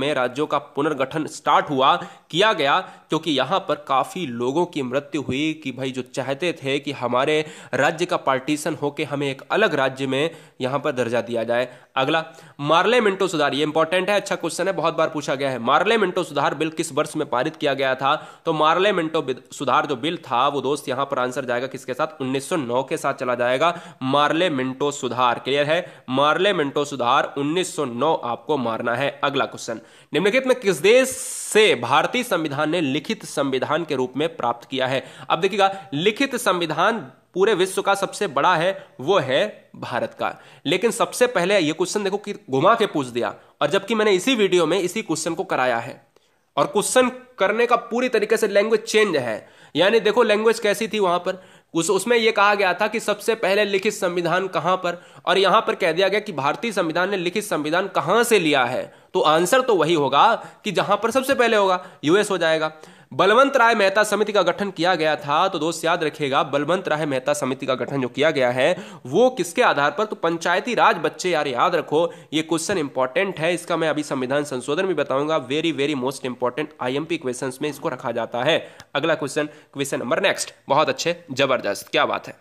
में राज्यों का पुनर्गठन स्टार्ट हुआ किया गया क्योंकि यहां पर काफ़ी लोगों की मृत्यु हुई कि भाई जो चाहते थे कि हमारे राज्य का पार्टीशन होकर हमें एक अलग राज्य में यहां पर दर्जा दिया जाए अगला मार्ले मिंटो सुधार ये इंपॉर्टेंट है अच्छा क्वेश्चन है बहुत बार पूछा गया है मार्ले मिंटो सुधार बिल किस वर्ष में पारित किया गया था तो मार्ले मिंटो सुधार जो बिल था वो दोस्त यहां पर आंसर जाएगा किसके साथ 1909 के साथ चला जाएगा मार्ले मिंटो सुधार क्लियर है मार्ले मिंटो सुधार उन्नीस आपको मारना है अगला क्वेश्चन निम्नलिखित में किस देश से भारतीय संविधान ने लिखित संविधान के रूप में प्राप्त किया है अब देखिएगा लिखित संविधान पूरे विश्व का सबसे बड़ा है वो है भारत का लेकिन सबसे पहले ये क्वेश्चन देखो कि घुमा के पूछ दिया और जबकि मैंने इसी वीडियो में इसी क्वेश्चन को कराया है और क्वेश्चन करने का पूरी तरीके से लैंग्वेज चेंज है यानी देखो लैंग्वेज कैसी थी वहां पर उस उसमें यह कहा गया था कि सबसे पहले लिखित संविधान कहां पर और यहां पर कह दिया गया कि भारतीय संविधान ने लिखित संविधान कहां से लिया है तो आंसर तो वही होगा कि जहां पर सबसे पहले होगा यूएस हो जाएगा बलवंत राय मेहता समिति का गठन किया गया था तो दोस्त याद रखिएगा बलवंत राय मेहता समिति का गठन जो किया गया है वो किसके आधार पर तो पंचायती राज बच्चे यार याद रखो ये क्वेश्चन इंपॉर्टेंट है इसका मैं अभी संविधान संशोधन भी बताऊंगा very very most important IMP question में इसको रखा जाता है अगला क्वेश्चन क्वेश्चन नंबर नेक्स्ट बहुत अच्छे जबरदस्त क्या बात है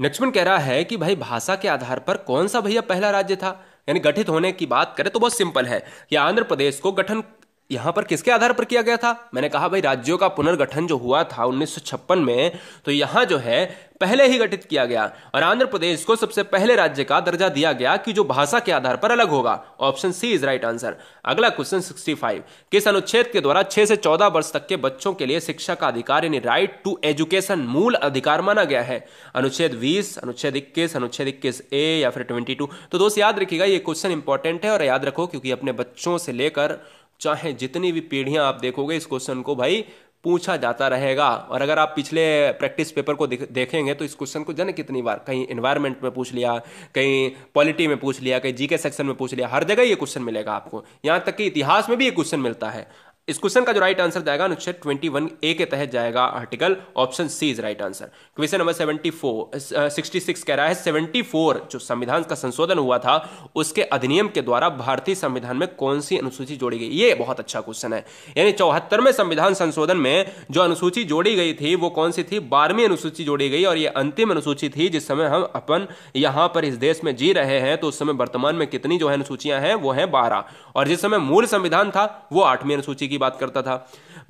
नेक्स्ट कह रहा है कि भाई भाषा के आधार पर कौन सा भैया पहला राज्य था यानी गठित होने की बात करें तो बहुत सिंपल है कि आंध्र प्रदेश को गठन यहां पर किसके आधार पर किया गया था मैंने कहा भाई राज्यों का पुनर्गठन जो हुआ था उन्नीस में तो यहां जो है पहले ही गठित किया गया और आंध्र प्रदेश को सबसे पहले राज्य का दर्जा दिया गया कि जो भाषा के आधार पर अलग होगा option C is right answer अगला क्वेश्चन 65 किस अनुच्छेद के द्वारा 6 से 14 वर्ष तक के बच्चों के लिए शिक्षा का अधिकार यानी राइट टू एजुकेशन मूल अधिकार माना गया है अनुच्छेद बीस अनुच्छेद इक्कीस अनुच्छेद इक्कीस ए या फिर ट्वेंटी तो दोस्त याद रखिएगा ये क्वेश्चन इंपॉर्टेंट है और याद रखो क्योंकि अपने बच्चों से लेकर चाहे जितनी भी पीढ़ियां आप देखोगे इस क्वेश्चन को भाई पूछा जाता रहेगा और अगर आप पिछले प्रैक्टिस पेपर को देखेंगे तो इस क्वेश्चन को जाने कितनी बार कहीं इन्वायरमेंट में पूछ लिया कहीं पॉलिटी में पूछ लिया कहीं जीके सेक्शन में पूछ लिया हर जगह ये क्वेश्चन मिलेगा आपको यहाँ तक कि इतिहास में भी ये क्वेश्चन मिलता है इस क्वेश्चन का जो राइट आंसर जाएगा अनुच्छेद 21 ए के तहत जाएगा article option C is right answer question number 74 66 कह रहा है 74 जो संविधान का संशोधन हुआ था उसके अधिनियम के द्वारा भारतीय संविधान में कौन सी अनुसूची जोड़ी गई ये बहुत अच्छा क्वेश्चन है यानी चौहत्तरवें संविधान संशोधन में जो अनुसूची जोड़ी गई थी वो कौन सी थी बारहवीं अनुसूची जोड़ी गई और ये अंतिम अनुसूची थी जिस समय हम अपन यहाँ पर इस देश में जी रहे हैं तो उस समय वर्तमान में कितनी जो है अनुसूचियां हैं वो है बारह और जिस समय मूल संविधान था वो आठवीं अनुसूची की की बात करता था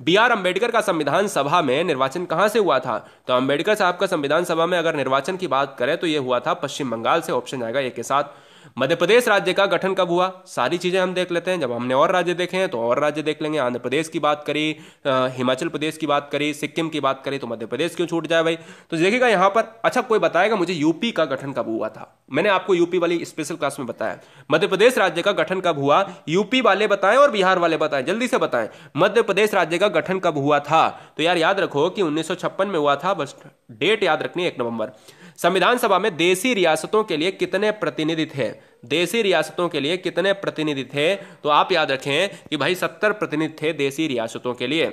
बी आर अम्बेडकर का संविधान सभा में निर्वाचन कहाँ से हुआ था तो अम्बेडकर साहब का संविधान सभा में अगर निर्वाचन की बात करें तो यह हुआ था पश्चिम बंगाल से ऑप्शन आएगा एक के साथ मध्य प्रदेश राज्य का गठन कब हुआ सारी चीज़ें हम देख लेते हैं जब हमने और राज्य देखे हैं तो और राज्य देख लेंगे आंध्र प्रदेश की बात करी हिमाचल प्रदेश की बात करी सिक्किम की बात करी तो मध्य प्रदेश क्यों छूट जाए भाई तो देखिएगा यहाँ पर अच्छा कोई बताएगा मुझे यूपी का गठन कब हुआ था मैंने आपको यूपी वाली स्पेशल क्लास में बताया मध्य प्रदेश राज्य का गठन कब हुआ यूपी वाले बताएं और बिहार वाले बताएं जल्दी से बताएं मध्य प्रदेश राज्य का गठन कब हुआ था तो यार याद रखो कि उन्नीस में हुआ था बस डेट याद रखनी एक नवंबर संविधान सभा में देसी रियासतों के लिए कितने प्रतिनिधि थे देसी रियासतों के लिए कितने प्रतिनिधि थे तो आप याद रखें कि भाई सत्तर प्रतिनिधि थे देसी रियासतों के लिए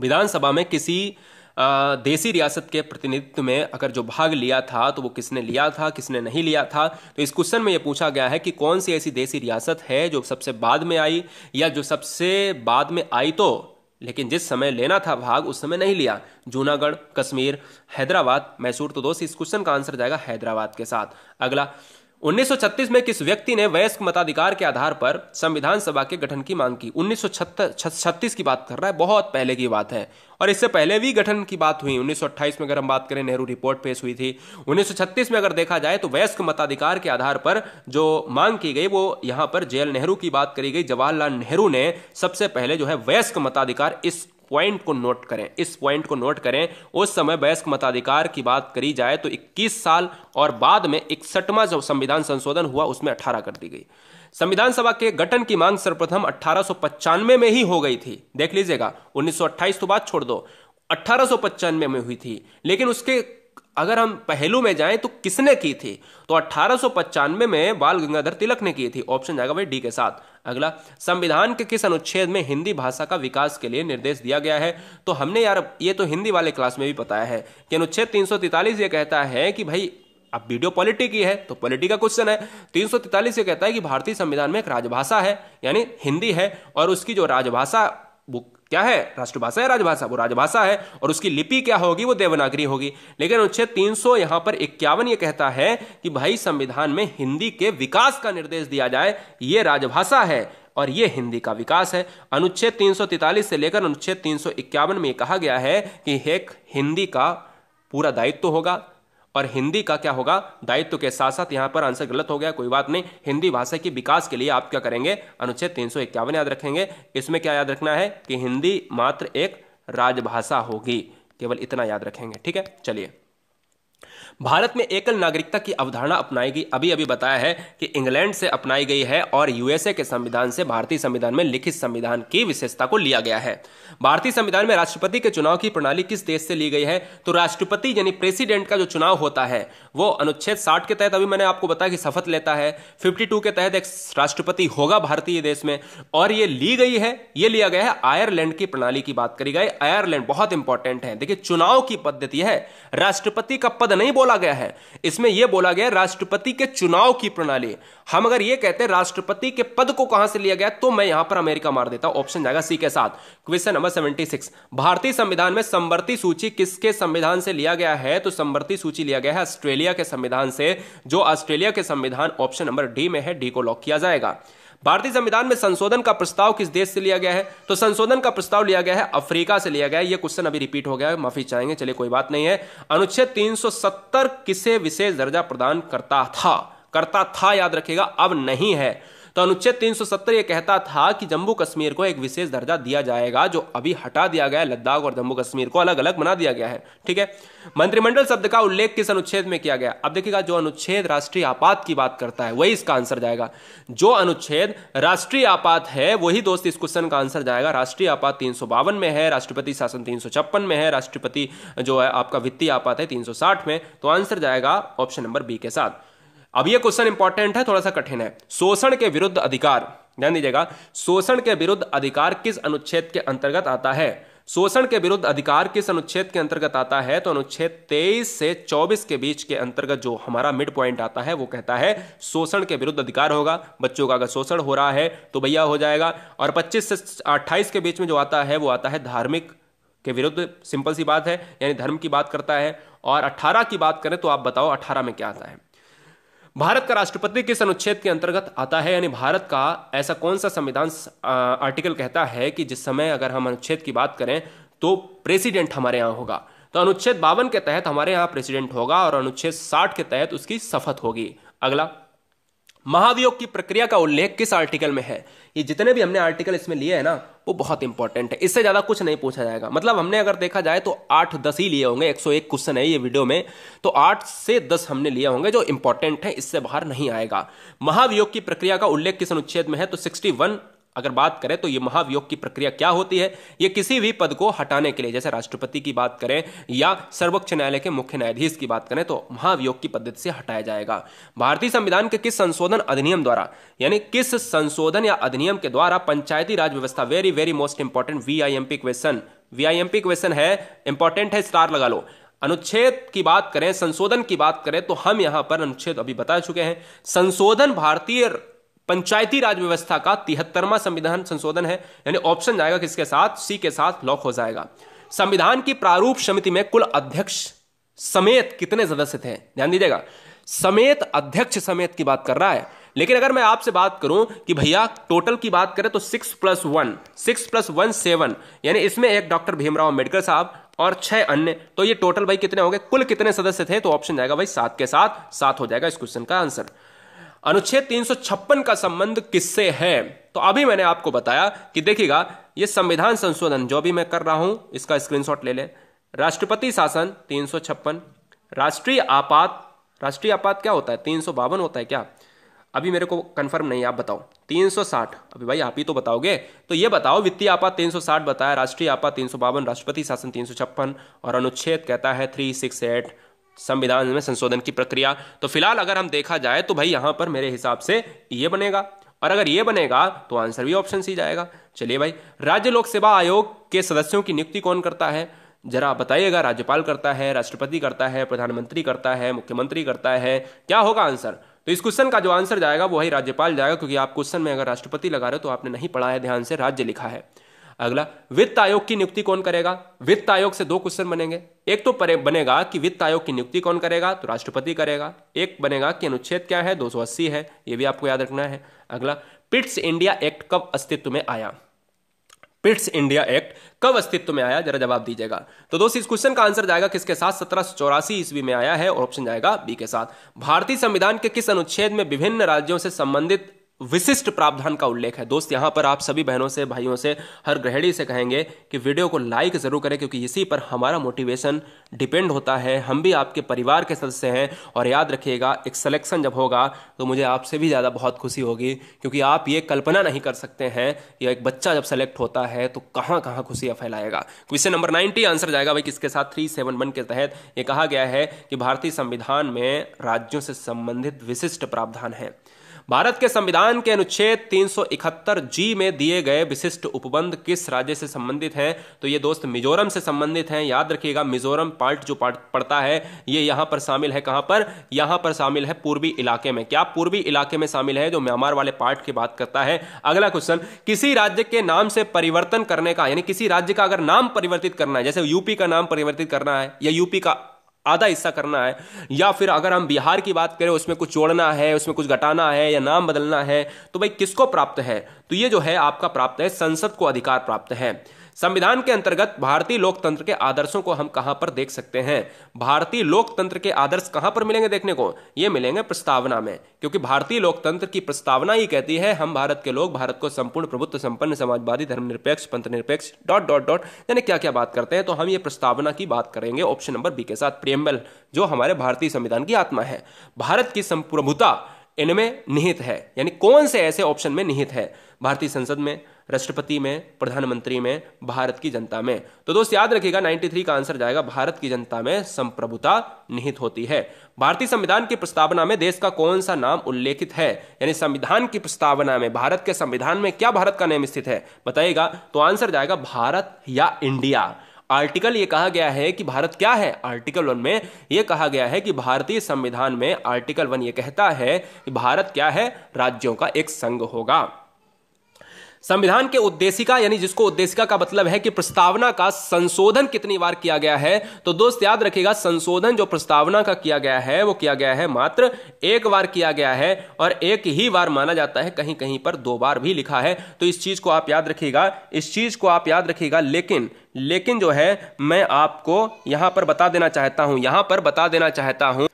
विधानसभा में किसी देसी रियासत के प्रतिनिधित्व में अगर जो भाग लिया था तो वो किसने लिया था किसने नहीं लिया था तो इस क्वेश्चन में ये पूछा गया है कि कौन सी ऐसी देसी रियासत है जो सबसे बाद में आई या जो सबसे बाद में आई तो लेकिन जिस समय लेना था भाग उस समय नहीं लिया जूनागढ़ कश्मीर हैदराबाद मैसूर तो दोस्त इस क्वेश्चन का आंसर जाएगा हैदराबाद के साथ अगला 1936 में किस व्यक्ति ने वयस्क मताधिकार के आधार पर संविधान सभा के गठन की मांग की उन्नीस की बात कर रहा है बहुत पहले की बात है और इससे पहले भी गठन की बात हुई 1928 में अगर हम बात करें नेहरू रिपोर्ट पेश हुई थी 1936 में अगर देखा जाए तो वयस्क मताधिकार के आधार पर जो मांग की गई वो यहाँ पर जे नेहरू की बात करी गई जवाहरलाल नेहरू ने सबसे पहले जो है वयस्क मताधिकार इस पॉइंट को नोट करें इस पॉइंट को नोट करें उस समय वयस्क मताधिकार की बात करी जाए तो 21 साल और बाद में इकसठवा जो संविधान संशोधन हुआ उसमें 18 कर दी गई संविधान सभा के गठन की मांग सर्वप्रथम अठारह में ही हो गई थी देख लीजिएगा उन्नीस तो बात छोड़ दो अठारह में हुई थी लेकिन उसके अगर हम पहलू में जाएं तो किसने की थी तो अठारह में बाल गंगाधर तिलक ने की थी ऑप्शन जाएगा भाई डी के साथ अगला संविधान के किस अनुच्छेद में हिंदी भाषा का विकास के लिए निर्देश दिया गया है तो हमने यार ये तो हिंदी वाले क्लास में भी बताया है कि अनुच्छेद तीन ये कहता है कि भाई अब वीडियो पॉलिटी की है तो पॉलिटी का क्वेश्चन है तीन सौ ये कहता है कि भारतीय संविधान में एक राजभाषा है यानी हिंदी है और उसकी जो राजभाषा क्या है राष्ट्रभाषा है राजभाषा वो राजभाषा है और उसकी लिपि क्या होगी वो देवनागरी होगी लेकिन अनुच्छेद 300 सौ यहां पर इक्यावन ये कहता है कि भाई संविधान में हिंदी के विकास का निर्देश दिया जाए ये राजभाषा है और ये हिंदी का विकास है अनुच्छेद 343 से लेकर अनुच्छेद 351 में कहा गया है कि एक हिंदी का पूरा दायित्व तो होगा और हिंदी का क्या होगा दायित्व के साथ साथ यहां पर आंसर गलत हो गया कोई बात नहीं हिंदी भाषा की विकास के लिए आप क्या करेंगे अनुच्छेद तीन याद रखेंगे इसमें क्या याद रखना है कि हिंदी मात्र एक राजभाषा होगी केवल इतना याद रखेंगे ठीक है चलिए भारत में एकल नागरिकता की अवधारणा अपनाई गई अभी अभी बताया है कि इंग्लैंड से अपनाई गई है और यूएसए के संविधान से भारतीय संविधान में लिखित संविधान की विशेषता को लिया गया है भारतीय संविधान में राष्ट्रपति के चुनाव की प्रणाली किस देश से ली गई है तो राष्ट्रपति यानी प्रेसिडेंट का जो चुनाव होता है वो अनुच्छेद साठ के तहत अभी मैंने आपको बताया कि शपथ लेता है फिफ्टी के तहत एक राष्ट्रपति होगा भारतीय देश में और ये ली गई है ये लिया गया है आयरलैंड की प्रणाली की बात करी गई आयरलैंड बहुत इंपॉर्टेंट है देखिए चुनाव की पद्धति है राष्ट्रपति का पद नहीं बोल बोला गया है इसमें यह बोला गया राष्ट्रपति के चुनाव की प्रणाली हम अगर यह कहते हैं राष्ट्रपति के पद को कहां से लिया गया तो मैं यहां पर अमेरिका मार देता ऑप्शन जाएगा सी के साथ क्वेश्चन नंबर सेवेंटी सिक्स भारतीय संविधान में संवर्ती सूची किसके संविधान से लिया गया है तो संवर्ती सूची लिया गया है ऑस्ट्रेलिया के संविधान से जो ऑस्ट्रेलिया के संविधान ऑप्शन नंबर डी में है डी को लॉक किया जाएगा भारतीय संविधान में संशोधन का प्रस्ताव किस देश से लिया गया है तो संशोधन का प्रस्ताव लिया गया है अफ्रीका से लिया गया है यह क्वेश्चन अभी रिपीट हो गया है माफी चाहेंगे चलिए कोई बात नहीं है अनुच्छेद 370 किसे विशेष दर्जा प्रदान करता था करता था याद रखेगा अब नहीं है तो अनुच्छेद सत्तर यह कहता था कि जम्मू कश्मीर को एक विशेष दर्जा दिया जाएगा जो अभी हटा दिया गया लद्दाख और जम्मू कश्मीर को अलग अलग बना दिया गया है ठीक है मंत्रिमंडल शब्द का उल्लेख किस अनुच्छेद में किया गया अब देखिएगा जो अनुच्छेद राष्ट्रीय आपात की बात करता है वही इसका आंसर जाएगा जो अनुच्छेद राष्ट्रीय आपात है वही दोस्त इस क्वेश्चन का आंसर जाएगा राष्ट्रीय आपात तीन में है राष्ट्रपति शासन तीन में है राष्ट्रपति जो है आपका वित्तीय आपात है तीन में तो आंसर जाएगा ऑप्शन नंबर बी के साथ अब ये क्वेश्चन इंपॉर्टेंट है थोड़ा सा कठिन है शोषण के विरुद्ध अधिकार ध्यान दीजिएगा शोषण के विरुद्ध अधिकार किस अनुच्छेद के अंतर्गत आता है शोषण के विरुद्ध अधिकार किस अनुच्छेद के अंतर्गत आता है तो अनुच्छेद 23 से 24 के बीच के अंतर्गत जो हमारा मिड पॉइंट आता है वो कहता है शोषण के विरुद्ध अधिकार होगा बच्चों का अगर शोषण हो रहा है तो भैया हो जाएगा और 25 से 28 के बीच में जो आता है वो आता है धार्मिक के विरुद्ध सिंपल सी बात है यानी धर्म की बात करता है और अट्ठारह की बात करें तो आप बताओ अट्ठारह में क्या आता है भारत का राष्ट्रपति किस अनुच्छेद के अंतर्गत आता है यानी भारत का ऐसा कौन सा संविधान आर्टिकल कहता है कि जिस समय अगर हम अनुच्छेद की बात करें तो प्रेसिडेंट हमारे यहाँ होगा तो अनुच्छेद बावन के तहत हमारे यहाँ प्रेसिडेंट होगा और अनुच्छेद साठ के तहत उसकी शपथ होगी अगला महाभियोग की प्रक्रिया का उल्लेख किस आर्टिकल में है ये जितने भी हमने आर्टिकल इसमें लिए है ना वो बहुत इंपॉर्टेंट है इससे ज़्यादा कुछ नहीं पूछा जाएगा मतलब हमने अगर देखा जाए तो आठ दस ही लिए होंगे एक सौ एक क्वेश्चन है ये वीडियो में तो आठ से दस हमने लिए होंगे जो इंपॉर्टेंट है इससे बाहर नहीं आएगा महाभियोग की प्रक्रिया का उल्लेख किस अनुच्छेद में है तो सिक्सटी वन अगर बात करें तो ये महाभियोग की प्रक्रिया क्या होती है ये किसी भी पद को हटाने के लिए जैसे राष्ट्रपति की बात करें या सर्वोच्च न्यायालय के मुख्य न्यायाधीश की बात करें तो महाभियोग की पद्धति से हटाया जाएगा भारतीय संविधान के किस संशोधन अधिनियम द्वारा यानी किस संशोधन या अधिनियम के द्वारा पंचायती राज व्यवस्था very very most important VIMP question VIMP question है इंपॉर्टेंट है स्टार लगा लो अनुच्छेद की बात करें संशोधन की बात करें तो हम यहां पर अनुच्छेद अभी बता चुके हैं संशोधन भारतीय पंचायती राज व्यवस्था का तिहत्तरवा संविधान संशोधन है यानी ऑप्शन जाएगा किसके साथ सी के साथ लॉक हो जाएगा संविधान की प्रारूप समिति में कुल अध्यक्ष समेत कितने सदस्य थे ध्यान दीजिएगा समेत अध्यक्ष समेत की बात कर रहा है लेकिन अगर मैं आपसे बात करूं कि भैया टोटल की बात करें तो six plus one six plus one seven यानी इसमें एक डॉक्टर भीमराव अंबेडकर साहब और छह अन्य तो ये टोटल भाई कितने हो गए कुल कितने सदस्य थे तो ऑप्शन जाएगा भाई सात के साथ सात हो जाएगा इस क्वेश्चन का आंसर अनुच्छेद तीन का संबंध किससे है तो अभी मैंने आपको बताया कि देखिएगा ये संविधान संशोधन जो भी मैं कर रहा हूं इसका स्क्रीनशॉट ले ले राष्ट्रपति शासन तीन राष्ट्रीय आपात राष्ट्रीय आपात क्या होता है तीन होता है क्या अभी मेरे को कंफर्म नहीं आप बताओ 360 अभी भाई आप ही तो बताओगे तो ये बताओ वित्तीय आपात 360 बताया राष्ट्रीय आपात तीन राष्ट्रपति शासन तीन और अनुच्छेद कहता है थ्री सिक्स एट संविधान में संशोधन की प्रक्रिया तो फिलहाल अगर हम देखा जाए तो भाई यहां पर मेरे हिसाब से ये बनेगा और अगर ये बनेगा तो आंसर भी ऑप्शन सी जाएगा चलिए भाई राज्य लोक सेवा आयोग के सदस्यों की नियुक्ति कौन करता है जरा बताइएगा राज्यपाल करता है राष्ट्रपति करता है प्रधानमंत्री करता है मुख्यमंत्री करता है क्या होगा आंसर तो इस क्वेश्चन का जो आंसर जाएगा वो वही राज्यपाल जाएगा क्योंकि आप क्वेश्चन में अगर राष्ट्रपति लगा रहे हो तो आपने नहीं पढ़ा है ध्यान से राज्य लिखा है अगला वित्त आयोग की नियुक्ति कौन करेगा वित्त आयोग से दो क्वेश्चन बनेंगे एक तो बनेगा कि वित्त आयोग की नियुक्ति कौन करेगा तो राष्ट्रपति करेगा एक बनेगा कि अनुच्छेद क्या है 280 है यह भी आपको याद रखना है अगला पिट्स इंडिया एक्ट कब अस्तित्व में आया पिट्स इंडिया एक्ट कब अस्तित्व में आया जरा जवाब दीजिएगा तो दोस्तों इस क्वेश्चन का आंसर जाएगा किसके साथ सत्रह सौ चौरासी ईस्वी में आया है और ऑप्शन जाएगा बी के साथ भारतीय संविधान के किस अनुच्छेद में विभिन्न राज्यों से संबंधित विशिष्ट प्रावधान का उल्लेख है दोस्त यहां पर आप सभी बहनों से भाइयों से हर गृहिणी से कहेंगे कि वीडियो को लाइक ज़रूर करें क्योंकि इसी पर हमारा मोटिवेशन डिपेंड होता है हम भी आपके परिवार के सदस्य हैं और याद रखिएगा एक सिलेक्शन जब होगा तो मुझे आपसे भी ज़्यादा बहुत खुशी होगी क्योंकि आप ये कल्पना नहीं कर सकते हैं कि एक बच्चा जब सेलेक्ट होता है तो कहाँ कहाँ खुशियाँ फैलाएगा क्वेश्चन नंबर नाइन्टी आंसर जाएगा भाई किसके साथ थ्री सेवन वन के तहत ये कहा गया है कि भारतीय संविधान में राज्यों से संबंधित विशिष्ट प्रावधान है भारत के संविधान के अनुच्छेद 371 जी में दिए गए विशिष्ट उपबंध किस राज्य से संबंधित हैं तो ये दोस्त मिजोरम से संबंधित हैं याद रखिएगा मिजोरम पार्ट जो पार्ट पड़ता है ये यहां पर शामिल है कहां पर यहां पर शामिल है पूर्वी इलाके में क्या पूर्वी इलाके में शामिल है जो म्यांमार वाले पार्ट की बात करता है अगला क्वेश्चन किसी राज्य के नाम से परिवर्तन करने का यानी किसी राज्य का अगर नाम परिवर्तित करना है जैसे यूपी का नाम परिवर्तित करना है या यूपी का आधा हिस्सा करना है या फिर अगर हम बिहार की बात करें उसमें कुछ जोड़ना है उसमें कुछ घटाना है या नाम बदलना है तो भाई किसको प्राप्त है तो ये जो है आपका प्राप्त है संसद को अधिकार प्राप्त है संविधान के अंतर्गत भारतीय लोकतंत्र के आदर्शों को हम कहां पर देख सकते हैं भारतीय लोकतंत्र के आदर्श कहां पर मिलेंगे देखने को ये मिलेंगे प्रस्तावना में क्योंकि भारतीय लोकतंत्र की प्रस्तावना ही कहती है हम भारत के लोग भारत को संपूर्ण प्रभुत्व संपन्न समाजवादी धर्मनिरपेक्ष पंथ निरपेक्ष डॉट डॉट डॉट यानी क्या क्या बात करते हैं तो हम ये प्रस्तावना की बात करेंगे ऑप्शन नंबर बी के साथ प्रियम्बल जो हमारे भारतीय संविधान की आत्मा है भारत की संप्रभुता इनमें निहित है यानी कौन से ऐसे ऑप्शन में निहित है भारतीय संसद में राष्ट्रपति में प्रधानमंत्री में भारत की जनता में तो दोस्त याद रखिएगा 93 का आंसर जाएगा भारत की जनता में संप्रभुता निहित होती है भारतीय संविधान की प्रस्तावना में देश का कौन सा नाम उल्लेखित है यानी संविधान की प्रस्तावना में भारत के संविधान में क्या भारत का नाम स्थित है बताइएगा तो आंसर जाएगा भारत या इंडिया आर्टिकल ये कहा गया है कि भारत क्या है आर्टिकल वन में ये कहा गया है कि भारतीय संविधान में आर्टिकल वन ये कहता है कि भारत क्या है राज्यों का एक संघ होगा संविधान के उद्देशिका यानी जिसको उद्देशिका का मतलब है कि प्रस्तावना का संशोधन कितनी बार किया गया है तो दोस्त याद रखिएगा संशोधन जो प्रस्तावना का किया गया है वो किया गया है मात्र एक बार किया गया है और एक ही बार माना जाता है कहीं कहीं पर दो बार भी लिखा है तो इस चीज को आप याद रखिएगा इस चीज को आप याद रखिएगा लेकिन लेकिन जो है मैं आपको यहां पर बता देना चाहता हूं यहां पर बता देना चाहता हूं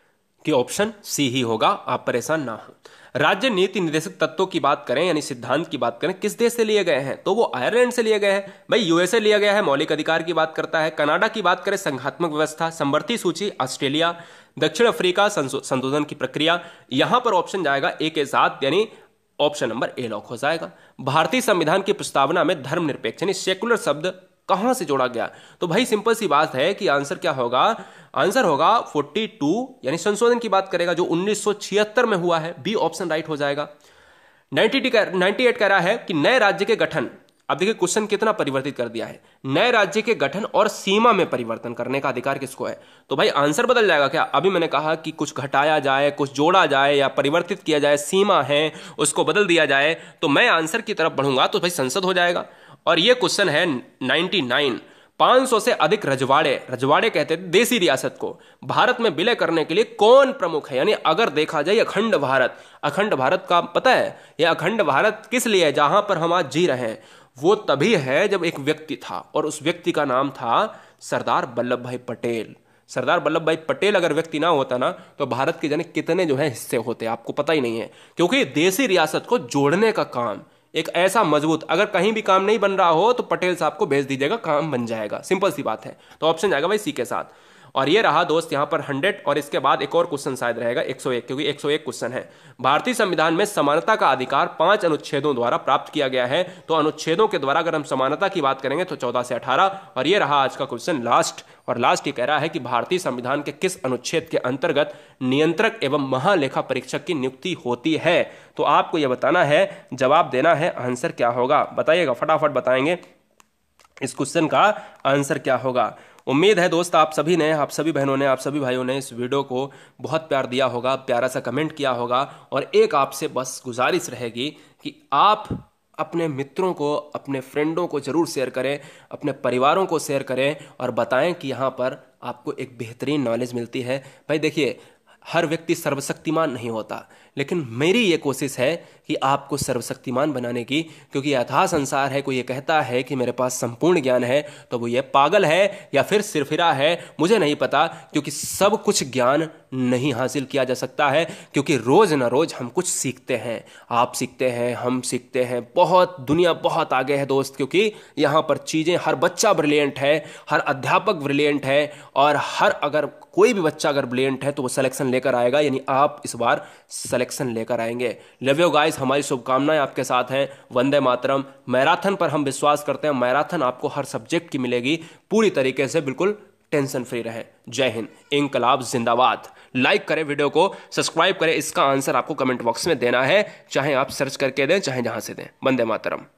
कि ऑप्शन सी ही होगा आप परेशान ना हो राज्य नीति निर्देशक तत्वों की बात करें यानी सिद्धांत की बात करें किस देश से लिए गए हैं तो वो आयरलैंड से लिए गए हैं भाई यूएसए लिया गया है मौलिक अधिकार की बात करता है कनाडा की बात करें संघात्मक व्यवस्था समवर्ती सूची ऑस्ट्रेलिया दक्षिण अफ्रीका संशोधन की प्रक्रिया यहां पर ऑप्शन जाएगा ए के साथ यानी ऑप्शन नंबर ए लॉक हो जाएगा भारतीय संविधान की प्रस्तावना में धर्मनिरपेक्ष यानी सेकुलर शब्द कहां से जोड़ा गया तो भाई सिंपल सी बात है कि आंसर क्या होगा आंसर होगा 42 यानी संशोधन की बात करेगा जो 1976 में हुआ है बी ऑप्शन राइट हो जाएगा 90 98 कह रहा है कि नए राज्य के गठन अब देखिए क्वेश्चन कितना परिवर्तित कर दिया है नए राज्य के गठन और सीमा में परिवर्तन करने का अधिकार किसको है तो भाई आंसर बदल जाएगा क्या अभी मैंने कहा कि कुछ घटाया जाए कुछ जोड़ा जाए या परिवर्तित किया जाए सीमा है उसको बदल दिया जाए तो मैं आंसर की तरफ बढ़ूंगा तो भाई संसद हो जाएगा और ये क्वेश्चन है 99 500 से अधिक रजवाड़े रजवाड़े कहते थे देसी रियासत को भारत में विलय करने के लिए कौन प्रमुख है यानी अगर देखा जाए अखंड भारत अखंड भारत का पता है यह अखंड भारत किस लिए है जहां पर हम आज जी रहे हैं वो तभी है जब एक व्यक्ति था और उस व्यक्ति का नाम था सरदार वल्लभ भाई पटेल सरदार वल्लभ भाई पटेल अगर व्यक्ति ना होता ना तो भारत के जाने कितने जो है हिस्से होते आपको पता ही नहीं है क्योंकि देसी रियासत को जोड़ने का काम एक ऐसा मजबूत अगर कहीं भी काम नहीं बन रहा हो तो पटेल साहब को भेज दीजिएगा काम बन जाएगा सिंपल सी बात है तो ऑप्शन जाएगा भाई सी के साथ और ये रहा दोस्त यहाँ पर हंड्रेड और इसके बाद एक और क्वेश्चन शायद रहेगा एक सौ एक क्योंकि एक सौ एक क्वेश्चन है भारतीय संविधान में समानता का अधिकार पांच अनुच्छेदों द्वारा प्राप्त किया गया है तो अनुच्छेदों के द्वारा अगर हम समानता की बात करेंगे तो चौदह से अठारह और ये रहा आज का क्वेश्चन लास्ट और लास्ट ये कह रहा है कि भारतीय संविधान के किस अनुच्छेद के अंतर्गत नियंत्रक एवं महालेखा परीक्षक की नियुक्ति होती है तो आपको यह बताना है जवाब देना है आंसर क्या होगा बताइएगा फटाफट बताएंगे इस क्वेश्चन का आंसर क्या होगा उम्मीद है दोस्त आप सभी ने आप सभी बहनों ने आप सभी भाइयों ने इस वीडियो को बहुत प्यार दिया होगा प्यारा सा कमेंट किया होगा और एक आपसे बस गुजारिश रहेगी कि आप अपने मित्रों को अपने फ्रेंडों को ज़रूर शेयर करें अपने परिवारों को शेयर करें और बताएं कि यहाँ पर आपको एक बेहतरीन नॉलेज मिलती है भाई देखिए हर व्यक्ति सर्वशक्तिमान नहीं होता लेकिन मेरी ये कोशिश है कि आपको सर्वशक्तिमान बनाने की क्योंकि यथा संसार है कोई ये कहता है कि मेरे पास संपूर्ण ज्ञान है तो वो ये पागल है या फिर सिरफिरा है मुझे नहीं पता क्योंकि सब कुछ ज्ञान नहीं हासिल किया जा सकता है क्योंकि रोज़ ना रोज़ हम कुछ सीखते हैं आप सीखते हैं हम सीखते हैं बहुत दुनिया बहुत आगे है दोस्त क्योंकि यहाँ पर चीज़ें हर बच्चा ब्रिलियंट है हर अध्यापक ब्रिलियंट है और हर अगर कोई भी बच्चा अगर ब्रिलियंट है तो वो सलेक्शन लेकर आएगा यानी आप इस बार सेलेक्ट कलेक्शन लेकर आएंगे यू गाइस हमारी शुभकामनाएं आपके साथ हैं वंदे मातरम मैराथन पर हम विश्वास करते हैं मैराथन आपको हर सब्जेक्ट की मिलेगी पूरी तरीके से बिल्कुल टेंशन फ्री रहे जय हिंद इंकलाब जिंदाबाद लाइक करें वीडियो को सब्सक्राइब करें इसका आंसर आपको कमेंट बॉक्स में देना है चाहे आप सर्च करके दें चाहे जहां से दें वंदे मातरम